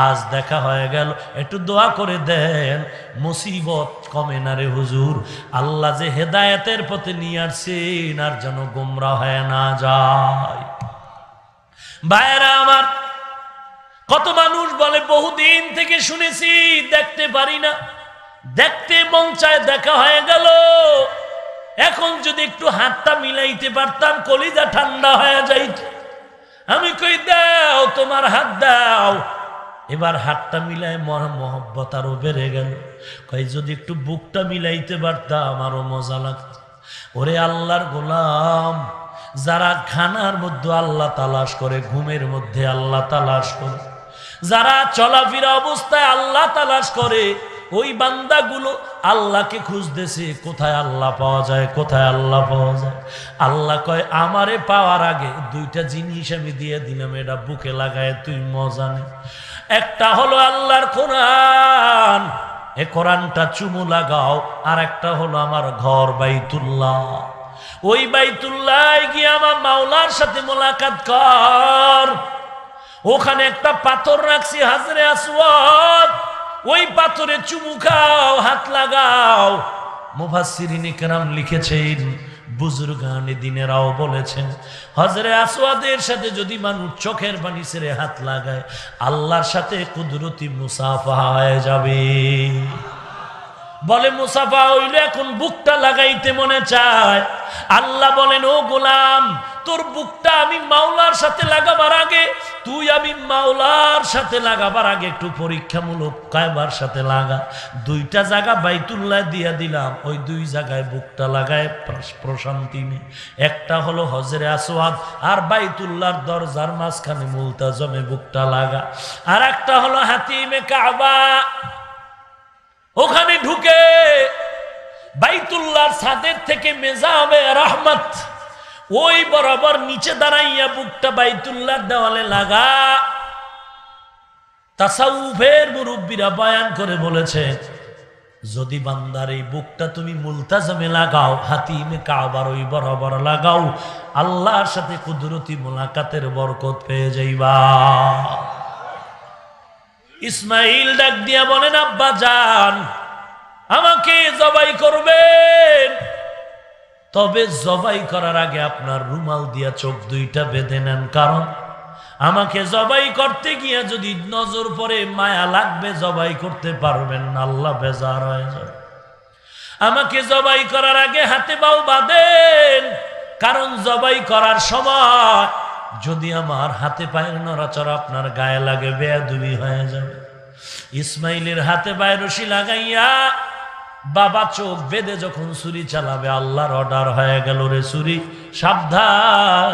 আজ দেখা হয়ে গেল একটু দোয়া করে দেন মুসিবত কমে না রে হুজুর আল্লাহ যে হেদায়তের পথে নিয়ে আসছেন আর যেন গোমরা হয়ে না যায় ভাইরা আমার কত মানুষ বলে বহুদিন থেকে শুনেছি দেখতে পারি না দেখতে মঞ্চায় দেখা হয়ে গেল এখন যদি একটু হাতটা মিলাইতে পারতাম কলিজা ঠান্ডা হয়ে যাইত আমি কই দাও তোমার হাত দাও এবার হাতটা মিলাই মর মহব্বত আরো বেড়ে গেল কই যদি একটু বুকটা মিলাইতে পারতাম আরো মজা লাগত ওরে আল্লাহর গোলাম যারা খানার মধ্যে আল্লাহ তালাশ করে ঘুমের মধ্যে আল্লাহ তালাশ করে যারা চলাফেরা অবস্থায় আল্লাহ তালাশ করে ওই বান্দাগুলো আল্লাহকে খুঁজতেছে কোথায় আল্লাহ পাওয়া যায় কোথায় আল্লাহ পাওয়া যায় আল্লাহ কয় আমারে পাওয়ার আগে দুইটা জিনিস আমি দিয়ে দিলাম এটা বুকে লাগায় তুই মজা নে একটা হলো আল্লাহর কোরআন এ কোরআনটা চুমু লাগাও আর একটা হলো আমার ঘর বাইতুল্লাহ ওই বাইতুল্লাহ গিয়ে আমার মাওলার সাথে মোলাকাত কর ওখানে একটা পাথর রাখছি হাজরে আসওয়াত ওই পাথরে চুমু খাও হাত লাগাও মুফাসিরিনী কেরাম লিখেছেন বুজুর্গানে দিনেরাও বলেছেন হজরে আসওয়াদের সাথে যদি মানুষ চোখের পানি ছেড়ে হাত লাগায় আল্লাহর সাথে কুদরতি মুসাফা হয়ে যাবে বলে মুসাফা হইলে এখন বুকটা লাগাইতে মনে চায় আল্লাহ বলেন ও গোলাম তোর বুকটা আমি মাওলার সাথে লাগাবার আগে তুই আমি মাওলার সাথে লাগাবার আগে একটু পরীক্ষামূলক কায়বার সাথে লাগা দুইটা জায়গা বাইতুল্লায় দিয়া দিলাম ওই দুই জায়গায় বুকটা লাগায় প্রশান্তি নেই একটা হলো হজরে আসোয়াদ আর বাইতুল্লার দরজার মাঝখানে মুলতা জমে বুকটা লাগা আর একটা হলো হাতিমে কাবা ওখানে ঢুকে বাইতুল্লার সাদের থেকে মেজাবে রহমত ওই বরাবর নিচে দাঁড়াইয়া বুকটা বাইতুল্লার দেওয়ালে লাগা তাসাউফের মুরব্বীরা বয়ান করে বলেছে যদি বান্দার এই বুকটা তুমি মুলতাজমে লাগাও হাতিমে কাবার ওই বরাবর লাগাও আল্লাহর সাথে কুদরতি মোলাকাতের বরকত পেয়ে যাইবা ইসমাইল ডাক দিয়া বলেন আব্বা যান আমাকে জবাই করবেন তবে জবাই করার আগে আপনার রুমাল দিয়া চোখ দুইটা বেঁধে নেন কারণ আমাকে জবাই করতে গিয়া যদি নজর পরে মায়া লাগবে জবাই করতে পারবেন না আল্লাহ বেজার হয়ে যাবে আমাকে জবাই করার আগে হাতে বাউ বাঁধেন কারণ জবাই করার সময় যদি আমার হাতে পায়ের নড়াচড়া আপনার গায়ে লাগে বেয়াদুবি হয়ে যাবে ইসমাইলের হাতে পায়ে রশি লাগাইয়া বাবা চোখ বেঁধে যখন ছুরি চালাবে আল্লাহর অর্ডার হয়ে গেল রে ছুরি সাবধান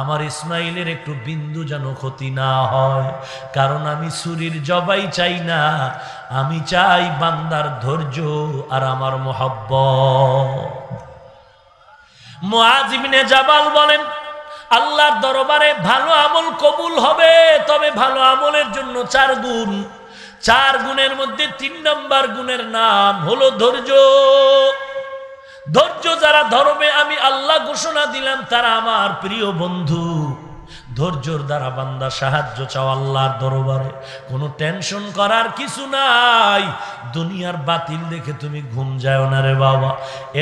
আমার ইসমাইলের একটু বিন্দু যেন ক্ষতি না হয় কারণ আমি সুরির জবাই চাই না আমি চাই বান্দার ধৈর্য আর আমার মহাব্ব মহাজিবিনে জাবাল বলেন আল্লাহর দরবারে ভালো আমল কবুল হবে তবে ভালো আমলের জন্য চার গুণ চার গুণের মধ্যে তিন নম্বর গুণের নাম হলো ধৈর্য ধৈর্য যারা ধর্মে আমি আল্লাহ ঘোষণা দিলাম তারা আমার প্রিয় বন্ধু ধৈর্যর দ্বারা বান্দা সাহায্য চাও আল্লাহর দরবারে কোনো টেনশন করার কিছু নাই দুনিয়ার বাতিল দেখে তুমি ঘুম যাও না রে বাবা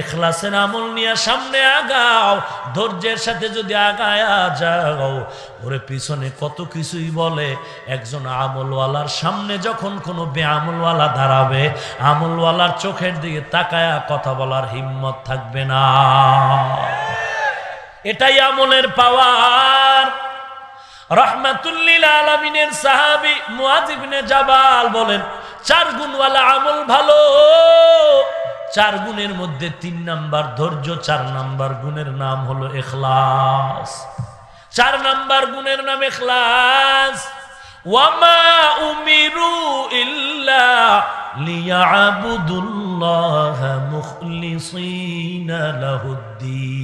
এখলাসের আমল নিয়ে সামনে আগাও ধৈর্যের সাথে যদি আগায়া যাও ওরে পিছনে কত কিছুই বলে একজন আমলওয়ালার সামনে যখন কোনো ব্যামলওয়ালা দাঁড়াবে আমলওয়ালার চোখের দিকে তাকায়া কথা বলার হিম্মত থাকবে না এটাই আমলের পাওয়া রহমাতুল্লিল আলমিনের সাহাবি মুআবিনে জাবাল বলেন চার গুণওয়ালা আমল ভালো চার গুণের মধ্যে তিন নাম্বার ধৈর্য চার নাম্বার গুণের নাম হলো এখলাস চার নাম্বার গুণের নাম এখলাস ওয়ামা উমিরু ইল্লা লিয়া লিয়াবুদুল্লাহ মুখলিসিনা লাহুদ্দিন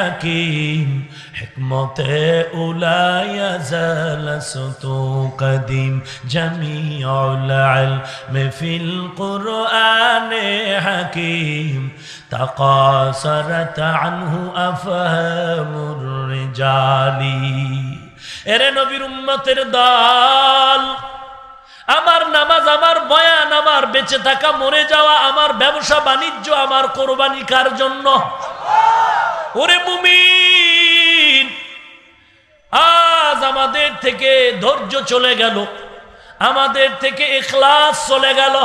হাকিম হেকমতে উলায়া জালাসতু কদিম জামিউল আলমে ফিল কুরআনে হাকিম তাকাসারাত আনহু আফহামুর রিজালি এরে নবীর উম্মতের দল আমার নামাজ আমার বয়ান আমার বেঁচে থাকা মরে যাওয়া আমার ব্যবসা বাণিজ্য আমার কোরবানি কার জন্য ওরে মুমিন আজ আমাদের থেকে ধৈর্য চলে গেল আমাদের থেকে এখলাস চলে গেল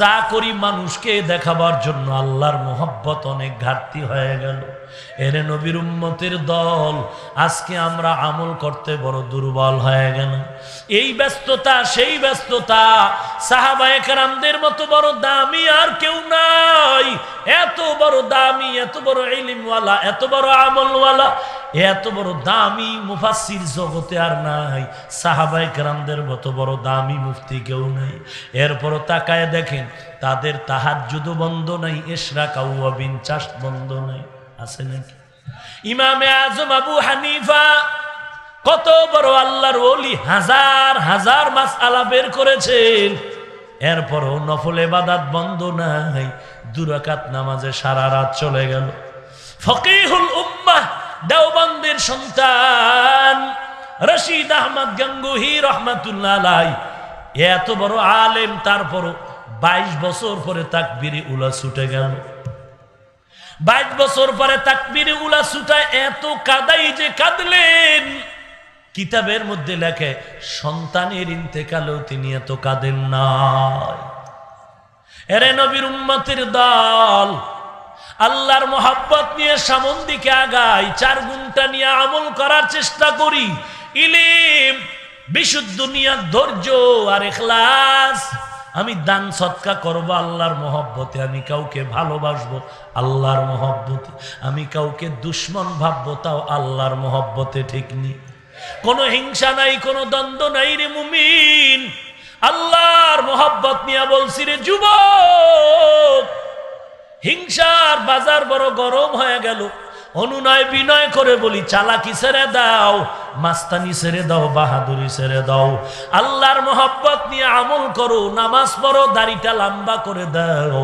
যা করি মানুষকে দেখাবার জন্য আল্লাহর মোহব্বত অনেক ঘাটতি হয়ে গেল এর নবীর উম্মতের দল আজকে আমরা আমল করতে বড় দুর্বল হয়ে গেল এই ব্যস্ততা সেই ব্যস্ততা সাহাবায়ামদের মতো বড় দামি আর কেউ নাই এত বড় দামি এত বড় ইলিমওয়ালা এত বড় আমলওয়ালা এত বড় দামি মুফাসির জগতে আর নাই সাহাবাই কেরামদের মতো বড় দামি মুফতি কেউ নাই এরপর তাকায় দেখেন তাদের তাহার যুদ্ধ বন্ধ নাই এসরা কাউয়া চাষ বন্ধ নাই আছে নাকি ইমামে আজম আবু হানিফা কত বড় আল্লাহর ওলি হাজার হাজার মাস আলা বের করেছেন এরপরও নফলে বাদাত বন্ধ নাই দুরাকাত নামাজে সারা রাত চলে গেল ফকিহুল উম্মাহ দেওবন্দের সন্তান রশিদ আহমদ গঙ্গুহি রহমাতুল্লাহ এত বড় আলেম তারপরও বাইশ বছর পরে তাকবিরি উলা ছুটে গেল বাইশ বছর পরে তাকবির উলা সুটায় এত কাদাই যে কাঁদলেন কিতাবের মধ্যে লেখে সন্তানের ইন্তেকালেও তিনি এত কাঁদেন নাই এরে নবীর উম্মতের দল আল্লাহর মোহাব্বত নিয়ে সামন দিকে আগাই চার গুণটা নিয়ে আমল করার চেষ্টা করি ইলিম বিশুদ্ধ নিয়ে ধৈর্য আর এখলাস আমি দান সৎকা করব আল্লাহর মহব্বতে আমি কাউকে ভালোবাসবো আল্লাহর মহব্বতে আমি কাউকে দুশ্মন ভাববো তাও আল্লাহর মহব্বতে ঠিক নি কোন হিংসা নাই কোন দ্বন্দ্ব নাই রে মুমিন আল্লাহর মহব্বত নিয়ে বলছি রে যুব হিংসার বাজার বড় গরম হয়ে গেল অনুনয় বিনয় করে বলি চালাকি ছেড়ে দাও মাস্তানি ছেড়ে দাও বাহাদুরি ছেড়ে দাও আল্লাহর মোহাব্বত নিয়ে আমল করো নামাজ পড়ো দাড়িটা লম্বা করে দাও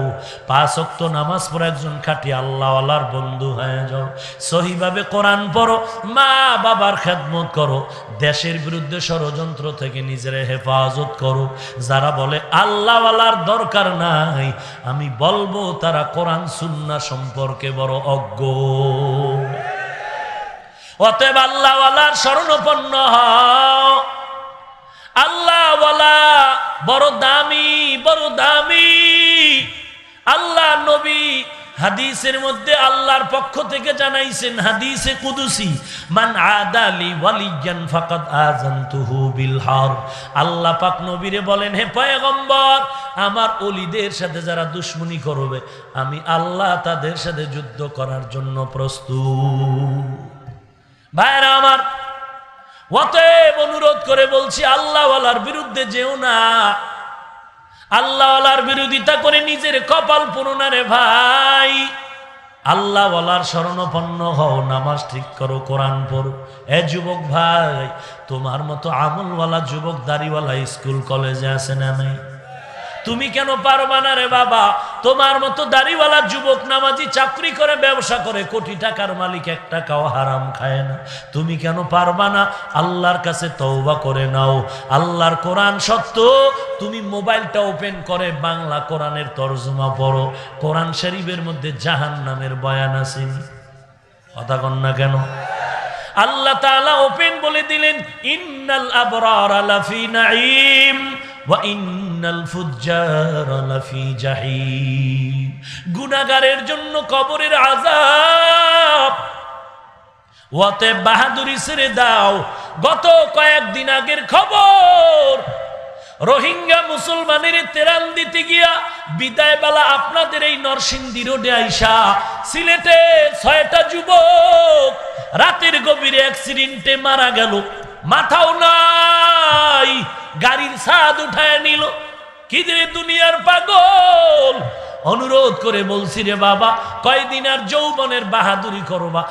পাঁচ অক্ত নামাজ পড়ো একজন খাটি আল্লাহর বন্ধু হয়ে যাও সহিভাবে কোরআন পড়ো মা বাবার খেদমত করো দেশের বিরুদ্ধে ষড়যন্ত্র থেকে নিজের হেফাজত করো যারা বলে আল্লাহর দরকার নাই আমি বলবো তারা কোরআন সুন্না সম্পর্কে বড় অজ্ঞ অতএব আল্লাহওয়ালার স্মরণপন্ন হ আল্লাহওয়ালা বড় দামি বড় দামি আল্লাহ নবী হাদিসের মধ্যে আল্লাহর পক্ষ থেকে জানাইছেন হাদিসে কুদুসি মান আদালি ওয়ালিয়ান ফাকাদ আযানতুহু বিল হারব আল্লাহ পাক নবীরে বলেন হে পয়গম্বর আমার ওলিদের সাথে যারা দুশ্মনী করবে আমি আল্লাহ তাদের সাথে যুদ্ধ করার জন্য প্রস্তুত ভাইরা আমার অতএব অনুরোধ করে বলছি আল্লাহওয়ালার বিরুদ্ধে যেও না আল্লাহওয়ালার বিরোধিতা করে নিজের কপাল পুরোনা রে ভাই আল্লাহ শরণপন্ন স্মরণপন্ন হও নামাজ ঠিক করো কোরআন পড়ো এ যুবক ভাই তোমার মতো আমলওয়ালা যুবক দাড়িওয়ালা স্কুল কলেজে আছে না নাই তুমি কেন পারবা না রে বাবা তোমার মতো দাড়িওয়ালা যুবক নামাজি চাকরি করে ব্যবসা করে কোটি টাকার মালিক এক টাকাও হারাম খায় না তুমি কেন পারবা না আল্লাহর কাছে তওবা করে নাও আল্লাহর কোরআন সত্য তুমি মোবাইলটা ওপেন করে বাংলা কোরআনের তরজমা পড়ো কোরআন শরীফের মধ্যে জাহান নামের বয়ান আছে কথা না কেন আল্লাহ তাআলা ওপেন বলে দিলেন ইন্নাল আবরার আলাফি নাইম গুনাগারের জন্য কবরের আজাব ওতে বাহাদুরি ছেড়ে দাও গত কয়েকদিন আগের খবর রোহিঙ্গা মুসলমানের তেরান দিতে গিয়া বিদায় বেলা আপনাদের এই নরসিংদী রোডে আইসা সিলেটে ছয়টা যুবক রাতের গভীরে অ্যাক্সিডেন্টে মারা গেল মাথাও নাই গাড়ির ছাদ উঠায় নিল কি রে দুনিয়ার পাগল অনুরোধ করে বলছি রে বাবা কয়দিন আর যৌবনের বাহাদুরি করবা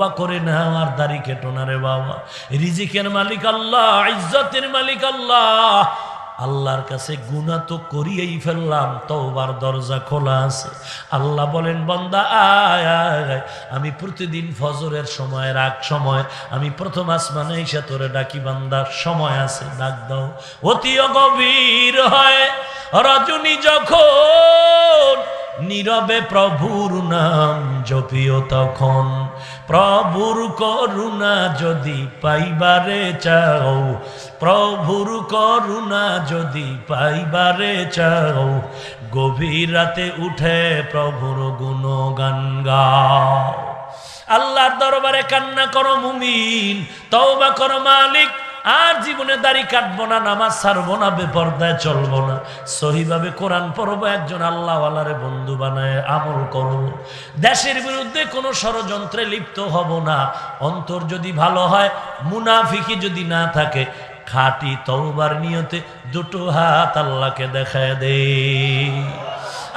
বা করে না আর দাড়ি কেটো না রে বাবা রিজিকের মালিক আল্লাহ ইজ্জতের মালিক আল্লাহ আল্লাহর কাছে গুণা তো করিয়েই ফেললাম তোবার দরজা খোলা আছে আল্লাহ বলেন বন্দা আয় আয় আমি প্রতিদিন ফজরের সময় রাগ সময় আমি প্রথম আসমানে এসে তোরে ডাকি বান্দার সময় আছে ডাক দাও অতি গভীর হয় রজনী যখন নীরবে প্রভুর নাম জপিও তখন প্রভুর করুণা যদি পাইবারে চাও প্রভুর করুণা যদি পাইবারে চাও গভীর রাতে উঠে প্রভুর গান গাও আল্লাহর দরবারে কান্না করো মুমিন তওবা করো মালিক আর জীবনে দাড়ি কাটবো না নামাজ ছাড়বো না বেপর্দায় চলবো না সহিভাবে কোরআন পড়বো একজন আল্লাহওয়ালারে বন্ধু বানায় আমল করো দেশের বিরুদ্ধে কোনো ষড়যন্ত্রে লিপ্ত হব না অন্তর যদি ভালো হয় মুনাফিকি যদি না থাকে খাটি তওবার নিয়তে দুটো হাত আল্লাহকে দেখায় দে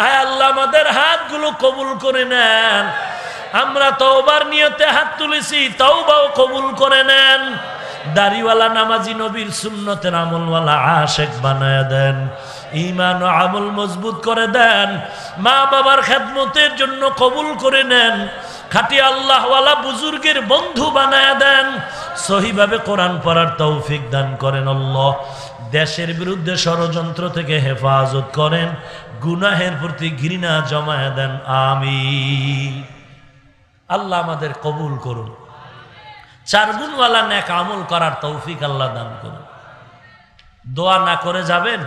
আয় আল্লাহ আমাদের হাতগুলো কবুল করে নেন আমরা তওবার নিয়তে হাত তুলেছি তওবাও কবুল করে নেন দাড়িওয়ালা নামাজি নবীর সুন্নতের আমলওয়ালা আশেক বানায় দেন ইমান ও আমল মজবুত করে দেন মা বাবার খেদমতের জন্য কবুল করে নেন খাটি আল্লাহওয়ালা বুজুর্গের বন্ধু বানায় দেন সহিভাবে কোরআন পড়ার তৌফিক দান করেন আল্লাহ দেশের বিরুদ্ধে ষড়যন্ত্র থেকে হেফাজত করেন গুনাহের প্রতি ঘৃণা জমায় দেন আমি আল্লাহ আমাদের কবুল করুন চার গুণওয়ালা নেক আমল করার তৌফিক আল্লাহ দান করুন দোয়া না করে যাবেন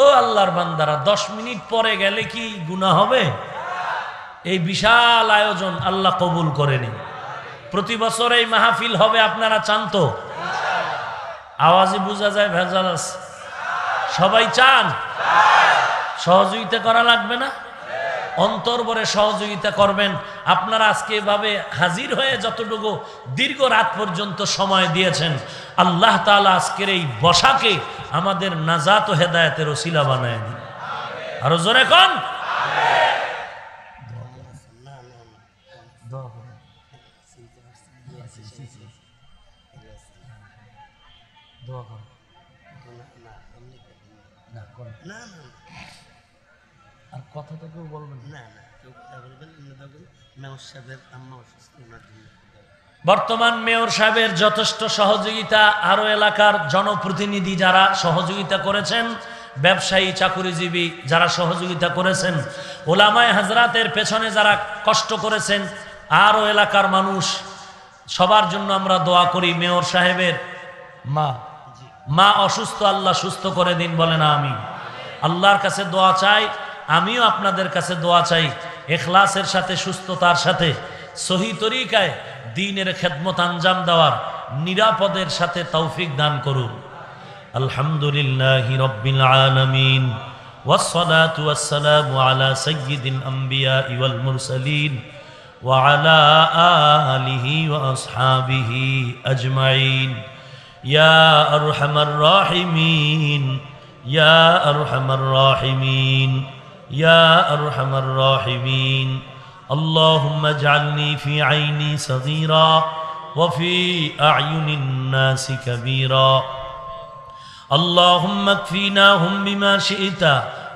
ও আল্লাহর বান্দারা দশ মিনিট পরে গেলে কি গুণা হবে এই বিশাল আয়োজন আল্লাহ কবুল করেনি প্রতি বছর এই মাহফিল হবে আপনারা চান তো আওয়াজে বোঝা যায় ভেজাল সবাই চান সহযোগিতা করা লাগবে না অন্তর্বরে সহযোগিতা করবেন আপনারা আজকে এভাবে হাজির হয়ে যতটুকু দীর্ঘ রাত পর্যন্ত সময় দিয়েছেন আল্লাহ তালা আজকের এই বসাকে আমাদের নাজাত হেদায়তের ওসিলা বানায় দিন আরো জোরে কন না না আর কথা তো কেউ বলবেন না বর্তমান মেয়র সাহেবের যথেষ্ট সহযোগিতা আরও এলাকার জনপ্রতিনিধি যারা সহযোগিতা করেছেন ব্যবসায়ী চাকুরিজীবী যারা সহযোগিতা করেছেন ওলামায় হাজরাতের পেছনে যারা কষ্ট করেছেন আরও এলাকার মানুষ সবার জন্য আমরা দোয়া করি মেয়র সাহেবের মা মা অসুস্থ আল্লাহ সুস্থ করে দিন বলে না আমি আল্লাহর কাছে দোয়া চাই আমিও আপনাদের কাছে দোয়া চাই এখলাসের সাথে সুস্থতার সাথে সহি তরিকায় দিনের খেদমত আঞ্জাম দেওয়ার নিরাপদের সাথে তৌফিক দান করুন আলহামদুলিল্লাহ রব্বিল আলমিন والصلاة والسلام على سيد الأنبياء والمرسلين وعلى آله وأصحابه أجمعين يا أرحم الراحمين يا أرحم الراحمين يا أرحم الراحمين اللهم اجعلني في عيني صغيرا وفي أعين الناس كبيرا اللهم اكفيناهم بما شئت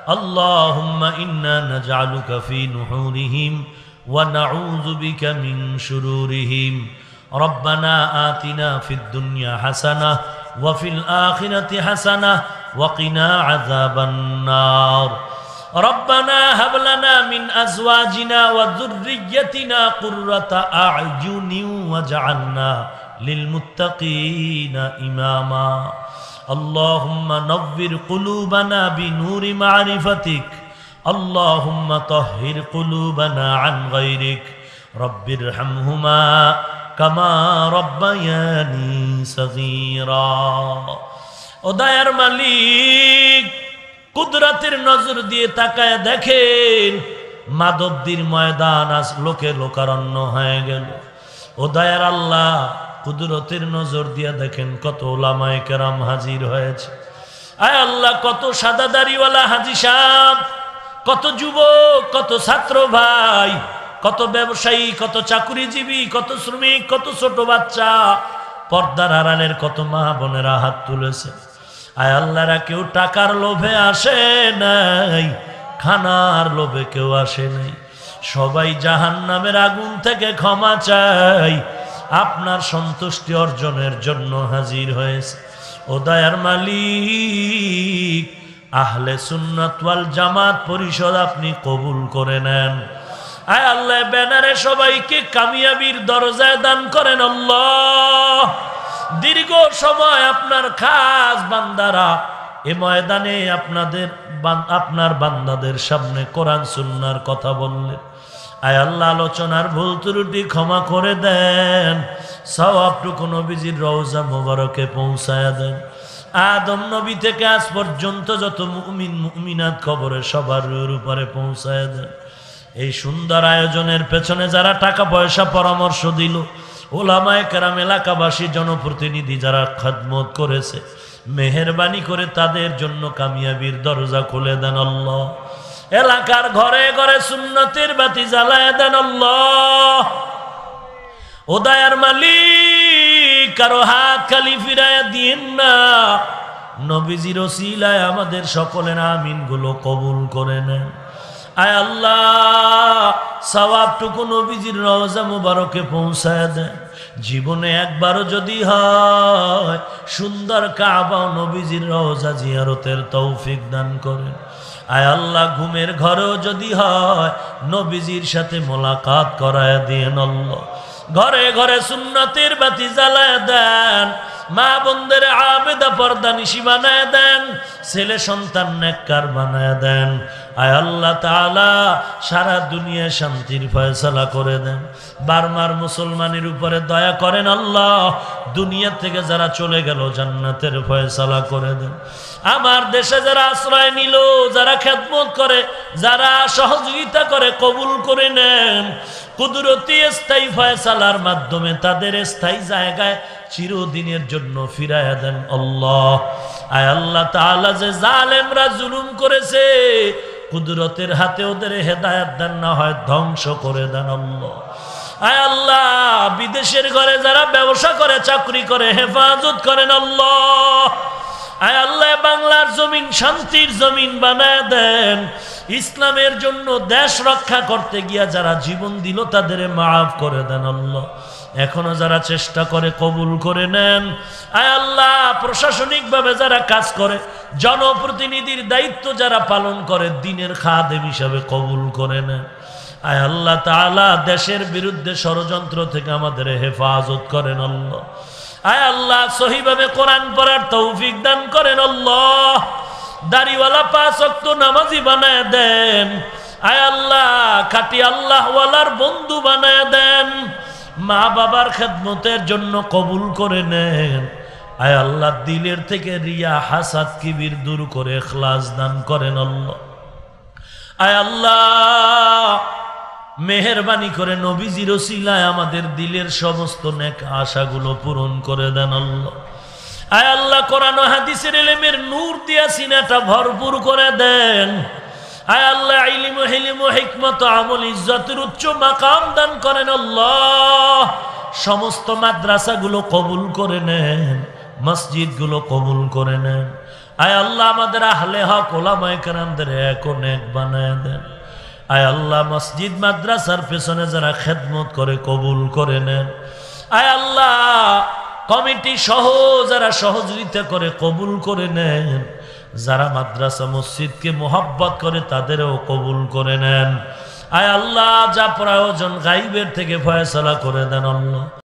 اللهم إنا نجعلك في نحورهم ونعوذ بك من شرورهم ربنا آتنا في الدنيا حسنة وفي الآخرة حسنة وقنا عذاب النار রব্বানা হাবলানা মিন আজওয়াজিনা ওয়া যুররিয়্যাতিনা কুররাতা আ'ইউনি ওয়া জাআলনা লিল মুত্তাকিনা ইমামা اللهم نور قلوبنا بنور معرفتك اللهم طهر قلوبنا عن غيرك رب ارحمهما কামা রব্বায়ানি সগীরা ও দয়ার মালিক কুদরাতের নজর দিয়ে তাকায় দেখেন মাদবদির ময়দান আজ লোকে লোকারণ্য হয়ে গেল ও দয়ার আল্লাহ কুদরতের নজর দিয়ে দেখেন কত ওলামায় কেরাম হাজির হয়েছে আয় আল্লাহ কত সাদা দাড়িওয়ালা হাজি সাপ কত যুবক কত ছাত্র ভাই কত ব্যবসায়ী কত চাকুরিজীবী কত শ্রমিক কত ছোট বাচ্চা পর্দার আড়ালের কত মা বোনেরা হাত তুলেছে আয় আল্লাহরা কেউ টাকার লোভে আসে নাই খানার লোভে কেউ আসে নাই সবাই জাহান নামের আগুন থেকে ক্ষমা চাই আপনার সন্তুষ্টি অর্জনের জন্য হাজির হয়েছে ও দয়ার মালিক আহলে সুন্নাতওয়াল জামাত পরিষদ আপনি কবুল করে নেন আয় আল্লাহ ব্যানারে সবাইকে কামিয়াবির দরজায় দান করেন আল্লাহ দীর্ঘ সময় আপনার খাস বান্দারা এ ময়দানে আপনাদের আপনার বান্দাদের সামনে কোরআন সুন্নার কথা বললেন আয় আল্লাহ আলোচনার ভুল ত্রুটি ক্ষমা করে দেন সবটুকু নবীজির রওজা মোবারকে পৌঁছায় দেন আদম নবী থেকে আজ পর্যন্ত যত মুমিন মুমিনাত খবরে সবার উপরে পৌঁছায় দেন এই সুন্দর আয়োজনের পেছনে যারা টাকা পয়সা পরামর্শ দিল ওলামায় কেরাম এলাকাবাসী জনপ্রতিনিধি যারা খাদমত করেছে মেহরবানি করে তাদের জন্য কামিয়াবির দরজা খুলে দেন আল্লাহ এলাকার ঘরে ঘরে সুন্নতির বাতি জ্বালায় দেন ওদায়ার মালিক কারো হাত খালি ফিরাইয়া দিন না নবীজির ওসিলায় আমাদের সকলের আমিনগুলো কবুল করে নেন আয় আল্লাহ টুকু নবীজির রওজা মুবারকে পৌঁছায় দেন জীবনে একবারও যদি হয় সুন্দর কাবা নবীজির রওজা জিয়ারতের তৌফিক দান করেন আয় আল্লাহ ঘুমের ঘরেও যদি হয় নবীজির সাথে মোলাকাত করায় দিয়ে নল্লা ঘরে ঘরে সুন্নতির বাতি জ্বালায় দেন মা বোনদের আবেদা পর্দা নিশি বানায় দেন ছেলে সন্তান নেককার বানায় দেন আয় আল্লাহ তালা সারা দুনিয়া শান্তির ফয়সলা করে দেন বারমার মুসলমানের উপরে দয়া করেন আল্লাহ দুনিয়া থেকে যারা চলে গেল জান্নাতের ফয়সলা করে দেন আমার দেশে যারা আশ্রয় নিল যারা খেদমত করে যারা সহযোগিতা করে কবুল করে নেন কুদরতি স্থায়ী ফয়সালার মাধ্যমে তাদের স্থায়ী জায়গায় চিরদিনের জন্য ফিরাই দেন আল্লাহ আয় আল্লাহ তাআলা যে জালেমরা জুলুম করেছে কুদরতের হাতে ওদের হেদায়াত দেন না হয় ধ্বংস করে দেন আল্লাহ আয় আল্লাহ বিদেশের ঘরে যারা ব্যবসা করে চাকরি করে হেফাজত করেন আল্লাহ আল্লাহ বাংলার জমিন শান্তির জমিন বানায় দেন ইসলামের জন্য দেশ রক্ষা করতে গিয়া যারা জীবন দিল তাদের মাফ করে দেন আল্লাহ এখনো যারা চেষ্টা করে কবুল করে নেন আয় আল্লাহ প্রশাসনিকভাবে যারা কাজ করে জনপ্রতিনিধির দায়িত্ব যারা পালন করে দিনের খাদেম হিসাবে কবুল করে নেন আয় আল্লাহ তালা দেশের বিরুদ্ধে ষড়যন্ত্র থেকে আমাদের হেফাজত করেন আল্লাহ আয় আল্লাহ সহিভাবে কোরআন পড়ার তৌফিক দান করেন আল্লাহ দাড়িওয়ালা পাঁচ অক্ত নামাজি বানায় দেন আয় আল্লাহ খাটি আল্লাহওয়ালার বন্ধু বানায় দেন মা বাবার খেদমতের জন্য কবুল করে নেন আয় আল্লাহ দিলের থেকে রিয়া হাসাদ কিবির দূর করে খ্লাস দান করেন আল্লাহ আয় আল্লাহ মেহরবানি করে নবীজির ওসিলায় আমাদের দিলের সমস্ত নেক আশাগুলো পূরণ করে দেন আল্লাহ আয় আল্লাহ কোরআন হাদিসের এলেমের নূর দিয়া সিনাটা ভরপুর করে দেন আয় আল্লাহ আইলিম হেলিম হিকমত আমল ইজ্জতের উচ্চ মাকাম দান করেন আল্লাহ সমস্ত মাদ্রাসাগুলো কবুল করে নেন মসজিদগুলো কবুল করে নেন আয় আল্লাহ আমাদের আহলে হক ওলামায় কেরামদের এক অনেক বানায় দেন আয় আল্লাহ মসজিদ মাদ্রাসার পেছনে যারা খেদমত করে কবুল করে নেন আয় আল্লাহ কমিটি সহ যারা সহযোগিতা করে কবুল করে নেন যারা মাদ্রাসা মসজিদকে মোহাব্বত করে তাদেরও কবুল করে নেন আয় আল্লাহ যা প্রয়োজন গাইবের থেকে ফয়সলা করে দেন আল্লাহ